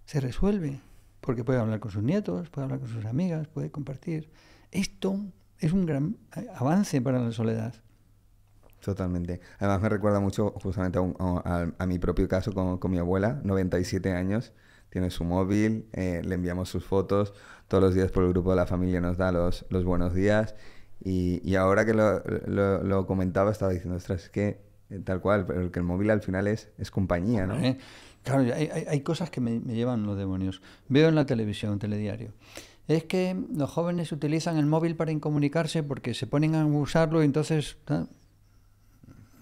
se resuelve, porque puede hablar con sus nietos, puede hablar con sus amigas, puede compartir. Esto es un gran eh, avance para la soledad. Totalmente. Además me recuerda mucho justamente a, mi propio caso con, con, mi abuela, 97 años, tiene su móvil, eh, le enviamos sus fotos, todos los días por el grupo de la familia nos da los, los buenos días y, ahora que lo, comentaba estaba diciendo, ostras, es que eh, tal cual, pero que el móvil al final es, es compañía, ¿no? Eh, claro, hay, hay, cosas que me, llevan los demonios. Veo en la televisión, telediario es que los jóvenes utilizan el móvil para incomunicarse porque se ponen a usarlo y entonces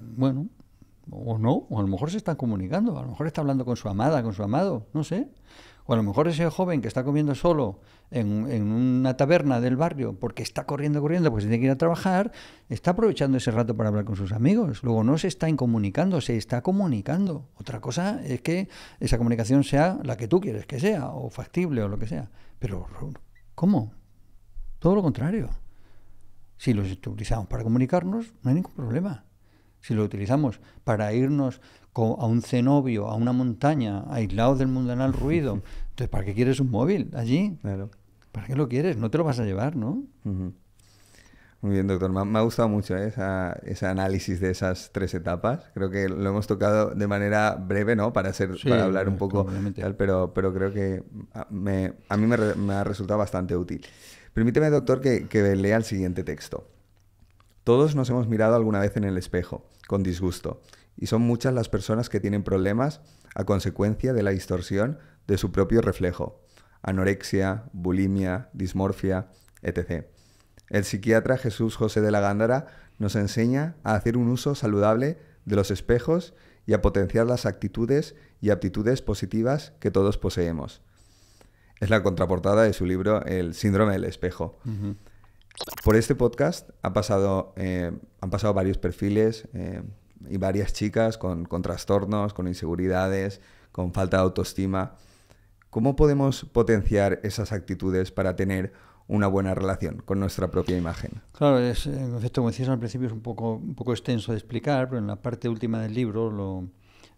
bueno, o no, o a lo mejor se están comunicando, a lo mejor está hablando con su amada, con su amado, no sé. O a lo mejor ese joven que está comiendo solo en, una taberna del barrio porque está corriendo, corriendo, porque tiene que ir a trabajar, está aprovechando ese rato para hablar con sus amigos. Luego no se está incomunicando, se está comunicando. Otra cosa es que esa comunicación sea la que tú quieres que sea, o factible, o lo que sea. Pero, ¿cómo? Todo lo contrario. Si los utilizamos para comunicarnos, no hay ningún problema si lo utilizamos para irnos a un cenobio, a una montaña, aislados del mundanal ruido, entonces, ¿para qué quieres un móvil allí? ¿Para qué lo quieres? No te lo vas a llevar, ¿no? Muy bien, doctor. Me, ha gustado mucho ¿eh? ese análisis de esas tres etapas. Creo que lo hemos tocado de manera breve, ¿no? Para, para hablar un poco, pero, pero creo que a, mí me, ha resultado bastante útil. Permíteme, doctor, que lea el siguiente texto. Todos nos hemos mirado alguna vez en el espejo con disgusto. Y son muchas las personas que tienen problemas a consecuencia de la distorsión de su propio reflejo. Anorexia, bulimia, dismorfia, etc. El psiquiatra Jesús José de la Gándara nos enseña a hacer un uso saludable de los espejos y a potenciar las actitudes y aptitudes positivas que todos poseemos. Es la contraportada de su libro El síndrome del espejo. Por este podcast ha pasado, eh, han pasado varios perfiles eh, y varias chicas con, trastornos, con inseguridades, con falta de autoestima. ¿Cómo podemos potenciar esas actitudes para tener una buena relación con nuestra propia imagen. Claro, es, eh, como decías al principio, es un poco, un poco extenso de explicar, pero en la parte última del libro lo,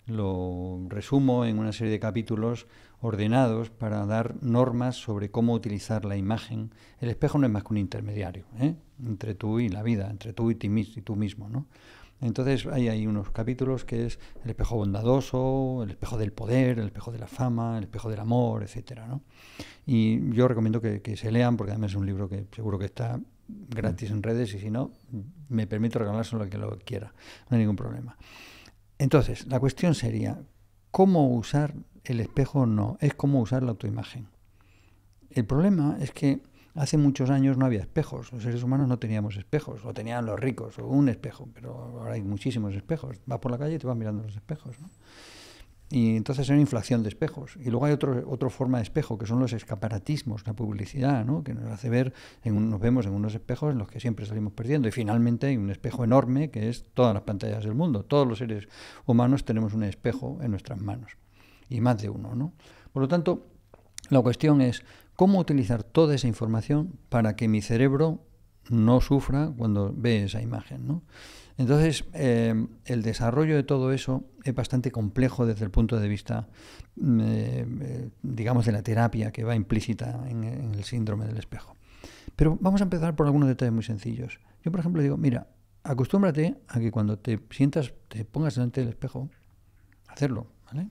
lo resumo en una serie de capítulos ordenados para dar normas sobre cómo utilizar la imagen. El espejo no es más que un intermediario ¿eh? entre tú y la vida, entre tú y, ti, y tú mismo. Entonces hay, hay unos capítulos que es el espejo bondadoso, el espejo del poder, el espejo de la fama, el espejo del amor, etc. ¿no? Y yo recomiendo que, se lean porque además es un libro que seguro que está gratis en redes y si no, me permito solo a quien lo quiera, no hay ningún problema. Entonces, la cuestión sería, ¿cómo usar el espejo o no? Es cómo usar la autoimagen. El problema es que hace muchos años no había espejos, los seres humanos no teníamos espejos, o tenían los ricos, o un espejo, pero ahora hay muchísimos espejos. Vas por la calle y te vas mirando los espejos. Y entonces hay una inflación de espejos. Y luego hay otro, otra forma de espejo, que son los escaparatismos, la publicidad, ¿no? que nos hace ver, nos vemos en unos espejos en los que siempre salimos perdiendo. Y finalmente hay un espejo enorme, que es todas las pantallas del mundo. Todos los seres humanos tenemos un espejo en nuestras manos, y más de uno. ¿no? Por lo tanto, la cuestión es cómo utilizar toda esa información para que mi cerebro no sufra cuando ve esa imagen. ¿no? Entonces, eh, el desarrollo de todo eso es bastante complejo desde el punto de vista, mm, eh, digamos, de la terapia que va implícita en, el síndrome del espejo. Pero vamos a empezar por algunos detalles muy sencillos. Yo, por ejemplo, digo, mira, acostúmbrate a que cuando te sientas, te pongas delante del espejo, hacerlo, ¿vale?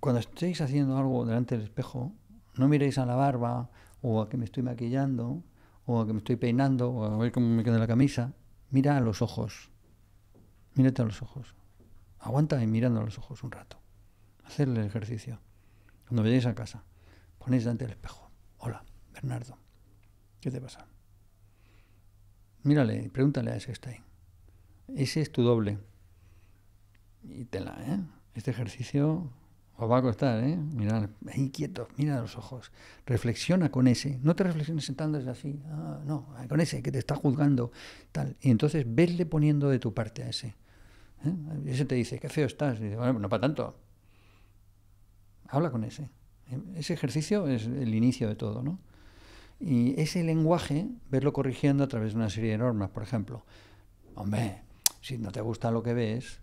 Cuando estéis haciendo algo delante del espejo, no miréis a la barba, o a que me estoy maquillando, o a que me estoy peinando, o a ver cómo me queda la camisa. Mira a los ojos. Mírate a los ojos. Aguanta y mirando a los ojos un rato. Hacerle el ejercicio. Cuando vayáis a casa, ponéis delante el espejo. Hola, Bernardo. ¿Qué te pasa? Mírale, pregúntale a ese que está ahí. Ese es tu doble. Y tela, ¿eh? Este ejercicio os va a costar, ¿eh? Mirar, inquieto, mira a los ojos. Reflexiona con ese. No te reflexiones desde así. Ah, no, con ese que te está juzgando. Tal. Y entonces vesle poniendo de tu parte a ese. ¿eh? Ese te dice, qué feo estás. bueno, no para tanto. Habla con ese. ¿eh? Ese ejercicio es el inicio de todo, ¿no? Y ese lenguaje, verlo corrigiendo a través de una serie de normas, por ejemplo. Hombre, si no te gusta lo que ves,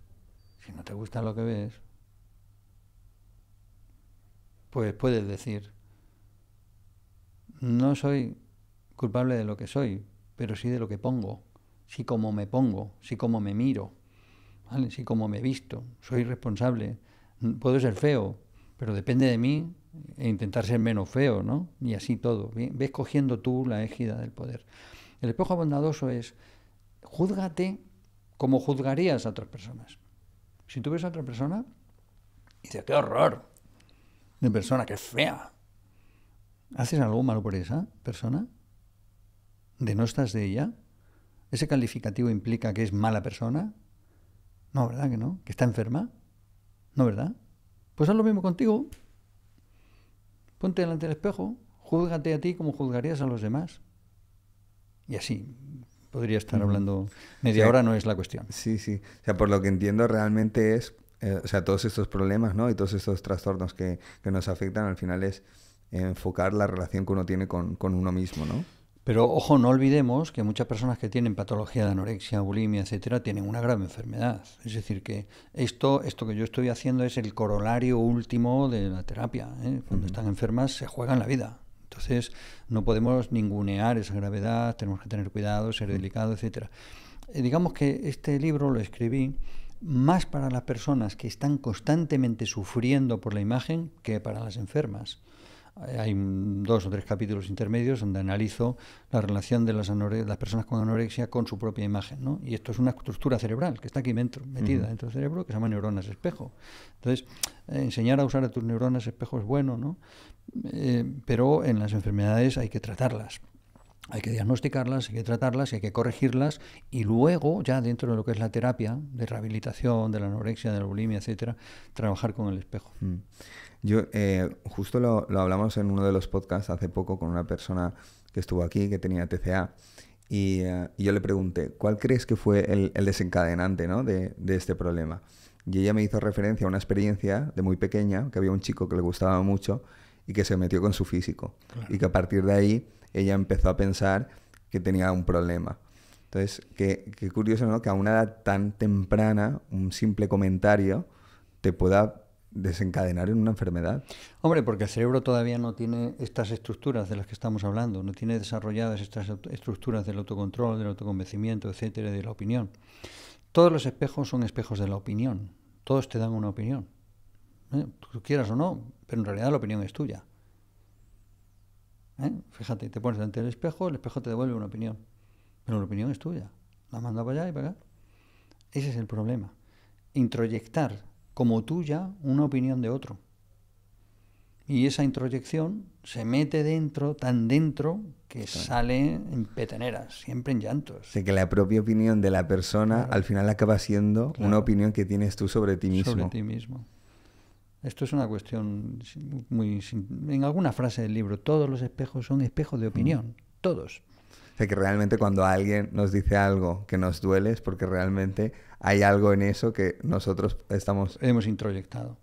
si no te gusta lo que ves, pues puedes decir, no soy culpable de lo que soy, pero sí de lo que pongo, sí como me pongo, sí como me miro, sí como me visto, soy responsable, puedo ser feo, pero depende de mí e intentar ser menos feo, ¿no? Y así todo. Ves cogiendo tú la égida del poder. El espejo bondadoso es, júzgate como juzgarías a otras personas. Si tú ves a otra persona, dices, qué horror, de persona, que fea. ¿Haces algo malo por esa persona? ¿De no estás de ella? ¿Ese calificativo implica que es mala persona? No, ¿verdad que no? ¿Que está enferma? No, ¿verdad? Pues haz lo mismo contigo. Ponte delante del espejo, júzgate a ti como juzgarías a los demás. Y así, podría estar hablando media hora, no es la cuestión. Sí, sí. O sea, por lo que entiendo realmente es eh, o sea, todos estos problemas, ¿no? Y todos estos trastornos que, que nos afectan, al final es enfocar la relación que uno tiene con, con, uno mismo, ¿no? Pero ojo, no olvidemos que muchas personas que tienen patología de anorexia, bulimia, etcétera, tienen una grave enfermedad. Es decir, que esto, esto que yo estoy haciendo es el corolario último de la terapia. ¿eh? Cuando están enfermas se juegan la vida. Entonces, no podemos ningunear esa gravedad, tenemos que tener cuidado, ser delicado, etcétera. Eh, digamos que este libro lo escribí más para las personas que están constantemente sufriendo por la imagen que para las enfermas. Eh, hay dos o tres capítulos intermedios donde analizo la relación de las, las personas con anorexia con su propia imagen. ¿no? Y esto es una estructura cerebral que está aquí dentro, metida dentro del cerebro, que se llama neuronas espejo. Entonces, eh, enseñar a usar a tus neuronas espejo es bueno, eh, pero en las enfermedades hay que tratarlas hay que diagnosticarlas, hay que tratarlas, hay que corregirlas y luego ya dentro de lo que es la terapia de rehabilitación, de la anorexia, de la bulimia, etcétera, trabajar con el espejo. Mm. Yo eh, justo lo, hablamos en uno de los podcasts hace poco con una persona que estuvo aquí que tenía TCA eh, y, yo le pregunté ¿cuál crees que fue el, desencadenante de, este problema? Y ella me hizo referencia a una experiencia de muy pequeña que había un chico que le gustaba mucho y que se metió con su físico y que a partir de ahí ella empezó a pensar que tenía un problema. Entonces, qué, curioso, ¿no? Que a una edad tan temprana, un simple comentario te pueda desencadenar en una enfermedad. Hombre, porque el cerebro todavía no tiene estas estructuras de las que estamos hablando, no tiene desarrolladas estas estructuras del autocontrol, del autoconvencimiento, etcétera, de la opinión. Todos los espejos son espejos de la opinión. Todos te dan una opinión. ¿eh? Tú quieras o no, pero en realidad la opinión es tuya. ¿eh? Fíjate, te pones delante del espejo, el espejo te devuelve una opinión. Pero la opinión es tuya. La manda para allá y para acá. Ese es el problema. Introyectar como tuya una opinión de otro. Y esa introyección se mete dentro, tan dentro, que sale en peteneras, siempre en llantos. Sé que la propia opinión de la persona al final acaba siendo una opinión que tienes tú sobre ti mismo. Sobre ti mismo. Esto es una cuestión muy... En alguna frase del libro, todos los espejos son espejos de mm. opinión, todos. O sea, que realmente cuando alguien nos dice algo que nos duele es porque realmente hay algo en eso que nosotros estamos... Hemos introyectado,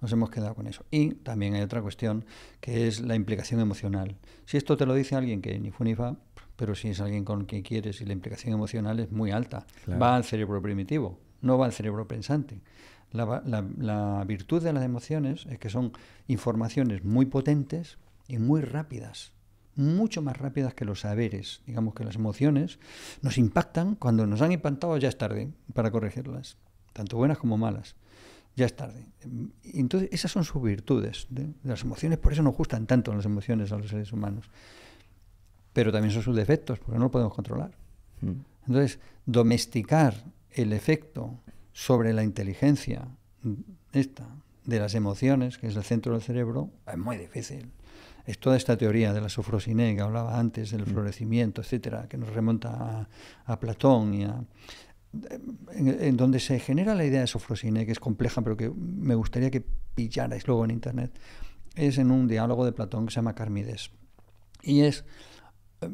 nos hemos quedado con eso. Y también hay otra cuestión que es la implicación emocional. Si esto te lo dice alguien que ni fu ni fa, pero si es alguien con quien quieres y la implicación emocional es muy alta, va al cerebro primitivo, no va al cerebro pensante. La, virtud de las emociones es que son informaciones muy potentes y muy rápidas, mucho más rápidas que los saberes. Digamos que las emociones nos impactan, cuando nos han impactado ya es tarde para corregirlas, tanto buenas como malas ya es tarde. Entonces, esas son sus virtudes ¿eh? las emociones, por eso nos gustan tanto las emociones a los seres humanos. Pero también son sus defectos, porque no lo podemos controlar. Mm. Entonces, domesticar el efecto sobre la inteligencia esta, de las emociones, que es el centro del cerebro, es muy difícil. Es toda esta teoría de la sofrosiné que hablaba antes, del mm. florecimiento, etcétera, que nos remonta a, Platón en, donde se genera la idea de sofrosiné, que es compleja, pero que me gustaría que pillarais luego en internet, es en un diálogo de Platón que se llama Carmides. Y es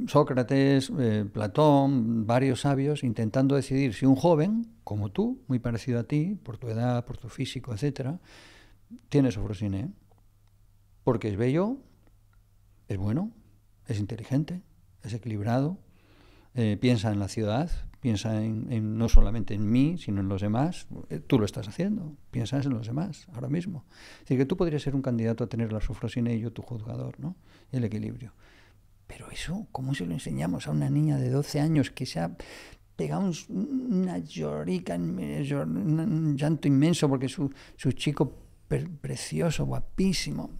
Sócrates, eh, Platón, varios sabios, intentando decidir si un joven, como tú, muy parecido a ti, por tu edad, por tu físico, etcétera, tiene sofrosine. ¿eh? Porque es bello, es bueno, es inteligente, es equilibrado, eh, piensa en la ciudad, piensa en, no solamente en mí, sino en los demás. tú lo estás haciendo, piensas en los demás ahora mismo. Es que tú podrías ser un candidato a tener la sofrosiné y yo tu juzgador, ¿no? El equilibrio. Pero eso, ¿cómo se lo enseñamos a una niña de 12 años que se ha pegado una llorica, un llanto inmenso porque su, su chico precioso, guapísimo?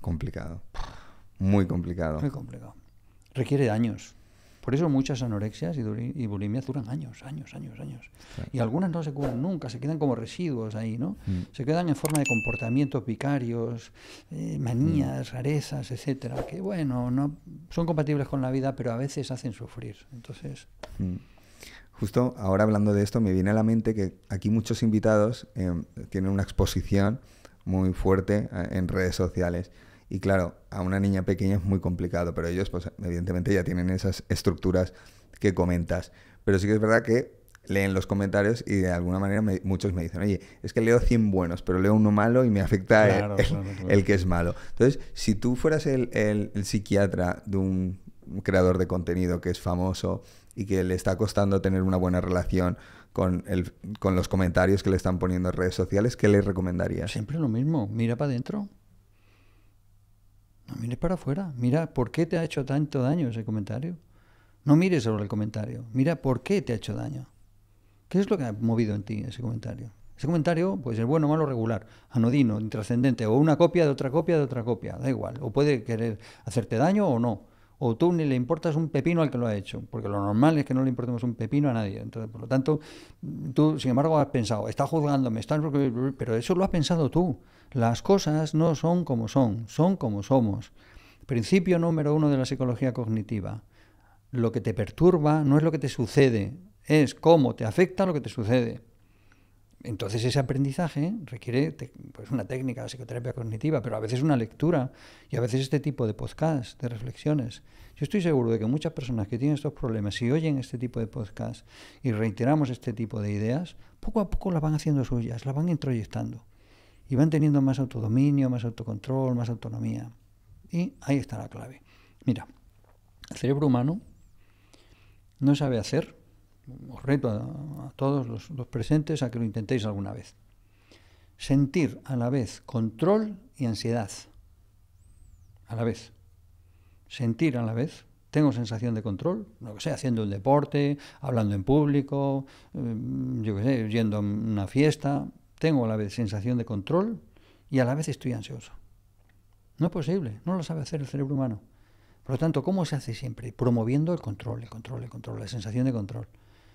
Complicado. Muy complicado. Muy complicado. Requiere daños años. Por eso muchas anorexias y, bulimias duran años, años, años, años. Y algunas no se curan nunca, se quedan como residuos ahí, ¿no? Mm. Se quedan en forma de comportamientos vicarios, eh, manías, mm. rarezas, etcétera, que bueno, no son compatibles con la vida, pero a veces hacen sufrir. Entonces. Mm. Justo ahora hablando de esto, me viene a la mente que aquí muchos invitados eh, tienen una exposición muy fuerte eh, en redes sociales y claro, a una niña pequeña es muy complicado, pero ellos, pues, evidentemente, ya tienen esas estructuras que comentas. Pero sí que es verdad que leen los comentarios y de alguna manera muchos me dicen, oye, es que leo 100 buenos, pero leo uno malo y me afecta el, que es malo. Entonces, si tú fueras el, psiquiatra de un creador de contenido que es famoso y que le está costando tener una buena relación con, el, con los comentarios que le están poniendo en redes sociales, ¿qué le recomendarías? Siempre lo mismo, mira para adentro. No mires para afuera. Mira por qué te ha hecho tanto daño ese comentario. No mires sobre el comentario. Mira por qué te ha hecho daño. ¿Qué es lo que ha movido en ti ese comentario? Ese comentario puede ser bueno, malo, regular, anodino, intrascendente, o una copia de otra copia de otra copia, da igual. O puede querer hacerte daño o no o tú ni le importas un pepino al que lo ha hecho, porque lo normal es que no le importemos un pepino a nadie. Entonces, por lo tanto, tú, sin embargo, has pensado, está juzgándome, está... pero eso lo has pensado tú. Las cosas no son como son, son como somos. Principio número uno de la psicología cognitiva. Lo que te perturba no es lo que te sucede, es cómo te afecta lo que te sucede. Entonces ese aprendizaje requiere pues, una técnica de psicoterapia cognitiva, pero a veces una lectura y a veces este tipo de podcast, de reflexiones. Yo estoy seguro de que muchas personas que tienen estos problemas, si oyen este tipo de podcast y reiteramos este tipo de ideas, poco a poco las van haciendo suyas, las van introyectando y van teniendo más autodominio, más autocontrol, más autonomía. Y ahí está la clave. Mira, el cerebro humano no sabe hacer os reto a, todos los, presentes a que lo intentéis alguna vez. Sentir a la vez control y ansiedad. A la vez. Sentir a la vez tengo sensación de control, lo que sea, haciendo un deporte, hablando en público, em, yo qué sé, yendo a una fiesta, tengo a la vez sensación de control y a la vez estoy ansioso. No es posible, no lo sabe hacer el cerebro humano. Por lo tanto, ¿cómo se hace siempre? Promoviendo el control, el control, el control, la sensación de control.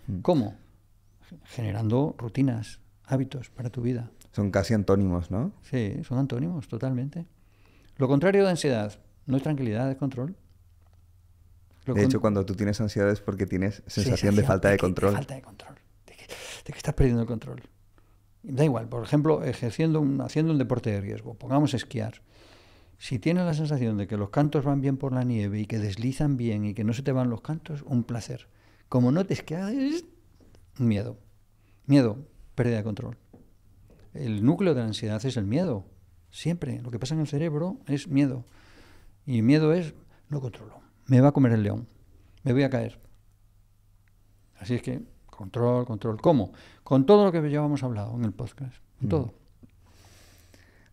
Mm. ¿Cómo? Generando rutinas, hábitos para tu vida. Son casi antónimos, ¿no? Sí, son antónimos, totalmente. Lo contrario de ansiedad, no es tranquilidad, es control. de hecho, cuando tú tienes ansiedad es porque tienes sensación de falta de, control. De falta de control, de que, estás perdiendo el control. Da igual, por ejemplo, ejerciendo haciendo un deporte de riesgo, pongamos esquiar. Si tienes la sensación de que los cantos van bien por la nieve y que deslizan bien y que no se te van los cantos, un placer. Como notes que es miedo. Miedo, pérdida de control. El núcleo de la ansiedad es el miedo. Siempre. Lo que pasa en el cerebro es miedo. Y miedo es, no controlo. Me va a comer el león. Me voy a caer. Así es que, control, control. ¿Cómo? Con todo lo que ya hemos hablado en el podcast. Mm. todo.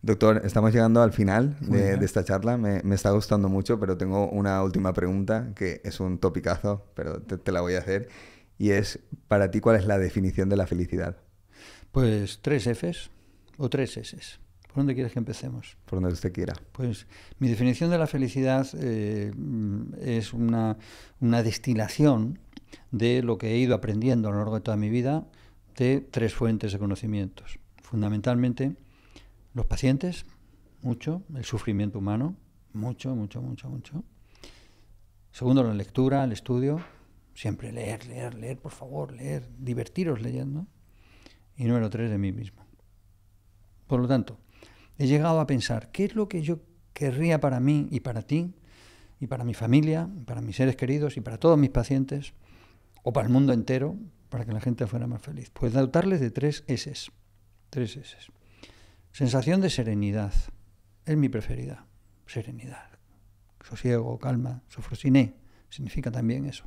Doctor, estamos llegando al final de, esta charla. Me, está gustando mucho, pero tengo una última pregunta que es un topicazo, pero te, la voy a hacer. Y es, para ti, ¿cuál es la definición de la felicidad? Pues tres Fs o tres Ss. ¿Por dónde quieres que empecemos? Por donde usted quiera. Pues mi definición de la felicidad eh, es una, una destilación de lo que he ido aprendiendo a lo largo de toda mi vida de tres fuentes de conocimientos. Fundamentalmente los pacientes, mucho, el sufrimiento humano, mucho, mucho, mucho, mucho. Segundo, la lectura, el estudio, siempre leer, leer, leer, por favor, leer, divertiros leyendo. Y número tres, de mí mismo. Por lo tanto, he llegado a pensar, ¿qué es lo que yo querría para mí y para ti, y para mi familia, para mis seres queridos, y para todos mis pacientes, o para el mundo entero, para que la gente fuera más feliz? Pues dotarles de tres S. Tres S. Sensación de serenidad. Es mi preferida. Serenidad. Sosiego, calma, sofrocine, Significa también eso.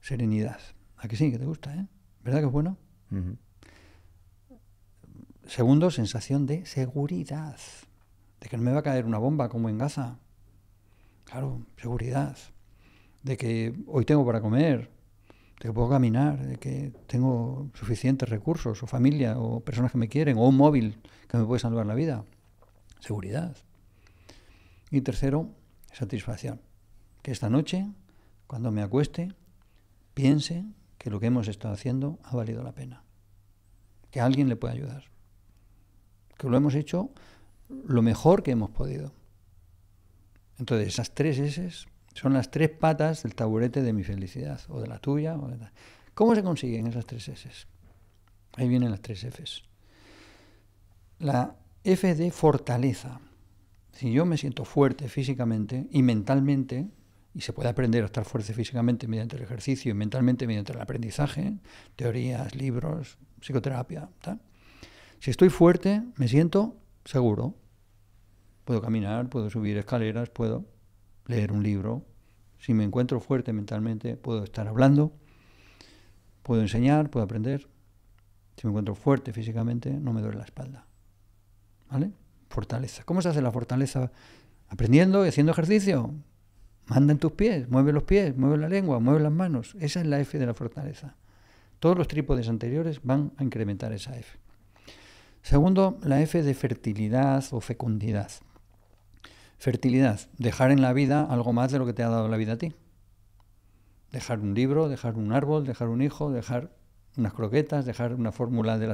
Serenidad. aquí sí? Que te gusta, ¿eh? ¿Verdad que es bueno? Segundo, sensación de seguridad. De que no me va a caer una bomba como en Gaza. Claro, seguridad. De que hoy tengo para comer, que puedo caminar, de que tengo suficientes recursos, o familia, o personas que me quieren, o un móvil que me puede salvar la vida. Seguridad. Y tercero, satisfacción. Que esta noche, cuando me acueste, piense que lo que hemos estado haciendo ha valido la pena. Que alguien le puede ayudar. Que lo hemos hecho lo mejor que hemos podido. Entonces, esas tres S son las tres patas del taburete de mi felicidad, o de la tuya. ¿Cómo se consiguen esas tres S? Ahí vienen las tres Fs. La F de fortaleza. Si yo me siento fuerte físicamente y mentalmente, y se puede aprender a estar fuerte físicamente mediante el ejercicio y mentalmente mediante el aprendizaje, teorías, libros, psicoterapia, tal. Si estoy fuerte, me siento seguro. Puedo caminar, puedo subir escaleras, puedo leer un libro. Si me encuentro fuerte mentalmente, puedo estar hablando, puedo enseñar, puedo aprender. Si me encuentro fuerte físicamente, no me duele la espalda. ¿Vale? Fortaleza. ¿Cómo se hace la fortaleza? Aprendiendo y haciendo ejercicio. Manda en tus pies, mueve los pies, mueve la lengua, mueve las manos. Esa es la F de la fortaleza. Todos los trípodes anteriores van a incrementar esa F. Segundo, la F de fertilidad o fecundidad. Fertilidad, dejar en la vida algo más de lo que te ha dado la vida a ti. Dejar un libro, dejar un árbol, dejar un hijo, dejar unas croquetas, dejar una fórmula de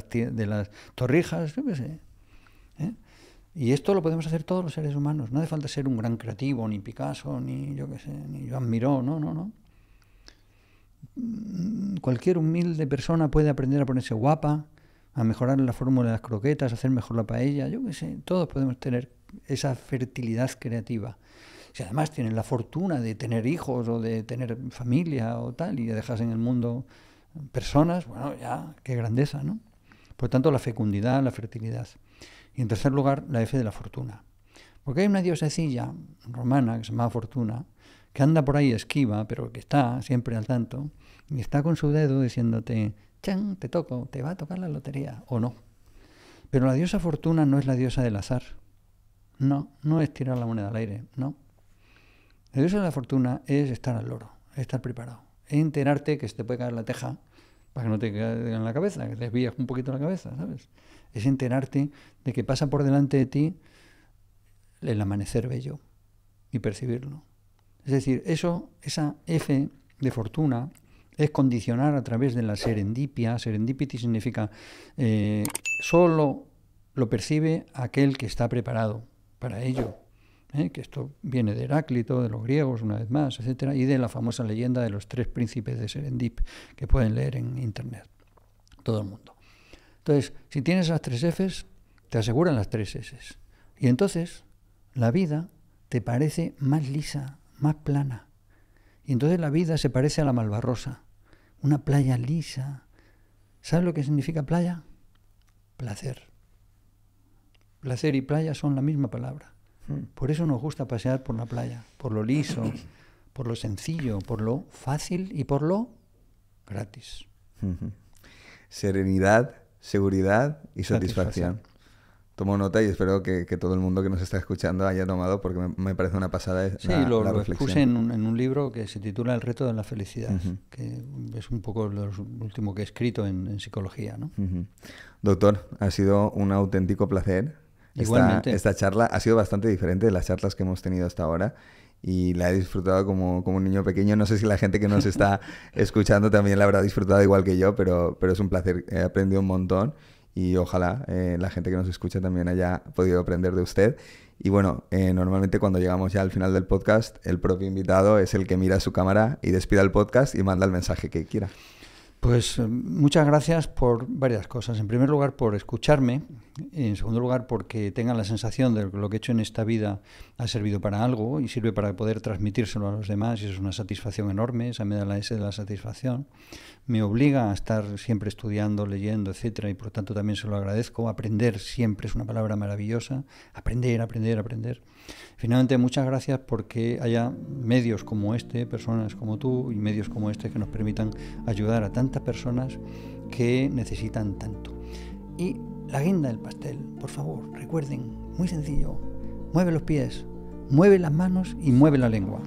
las, torrijas, yo qué sé. ¿eh? Y esto lo podemos hacer todos los seres humanos. No hace falta ser un gran creativo, ni Picasso, ni yo qué sé, ni Joan Miró, no, no, no. Mm, cualquier humilde persona puede aprender a ponerse guapa, a mejorar la fórmula de las croquetas, a hacer mejor la paella, yo qué sé, todos podemos tener esa fertilidad creativa. Si además tienen la fortuna de tener hijos o de tener familia o tal y dejas en el mundo personas, bueno, ya, qué grandeza, ¿no? Por tanto, la fecundidad, la fertilidad. Y en tercer lugar, la F de la fortuna. Porque hay una diosecilla romana que se llama Fortuna, que anda por ahí esquiva, pero que está siempre al tanto, y está con su dedo diciéndote, te toco, te va a tocar la lotería o no. Pero la diosa fortuna no es la diosa del azar. No, no es tirar la moneda al aire, no. La diosa de la fortuna es estar al loro, estar preparado, es enterarte que se te puede caer la teja para que no te caiga en la cabeza, que te desvías un poquito la cabeza, ¿sabes? Es enterarte de que pasa por delante de ti el amanecer bello y percibirlo. Es decir, eso, esa F de fortuna, es condicionar a través de la serendipia. Serendipity significa eh, solo lo percibe aquel que está preparado para ello. ¿eh? Que esto viene de Heráclito, de los griegos, una vez más, etcétera, y de la famosa leyenda de los tres príncipes de Serendip, que pueden leer en internet todo el mundo. Entonces, si tienes las tres Fs, te aseguran las tres Ss, Y entonces, la vida te parece más lisa, más plana. Y entonces la vida se parece a la malvarrosa una playa lisa. ¿Sabes lo que significa playa? Placer. Placer y playa son la misma palabra. Hmm. Por eso nos gusta pasear por la playa, por lo liso, por lo sencillo, por lo fácil y por lo gratis. Serenidad, seguridad y satisfacción tomo nota y espero que, que, todo el mundo que nos está escuchando haya tomado, porque me, me parece una pasada. Sí, la, lo, la lo en un, en un, libro que se titula El reto de la felicidad, que es un poco lo último que he escrito en, psicología. ¿no? Doctor, ha sido un auténtico placer. Igualmente. Esta, esta, charla ha sido bastante diferente de las charlas que hemos tenido hasta ahora y la he disfrutado como, como un niño pequeño. No sé si la gente que nos está escuchando también la habrá disfrutado igual que yo, pero, pero es un placer. He aprendido un montón y ojalá eh, la gente que nos escucha también haya podido aprender de usted. Y bueno, eh, normalmente cuando llegamos ya al final del podcast, el propio invitado es el que mira su cámara y despida el podcast y manda el mensaje que quiera. Pues eh, muchas gracias por varias cosas. En primer lugar, por escucharme. En segundo lugar, porque tengan la sensación de que lo que he hecho en esta vida ha servido para algo y sirve para poder transmitírselo a los demás. Y es una satisfacción enorme. Esa me da la S de la satisfacción. Me obliga a estar siempre estudiando, leyendo, etcétera. Y por tanto también se lo agradezco. Aprender siempre es una palabra maravillosa. Aprender, aprender, aprender. Finalmente, muchas gracias porque haya medios como este, personas como tú y medios como este que nos permitan ayudar a tantas personas que necesitan tanto. Y la guinda del pastel, por favor, recuerden, muy sencillo, mueve los pies, mueve las manos y mueve la lengua.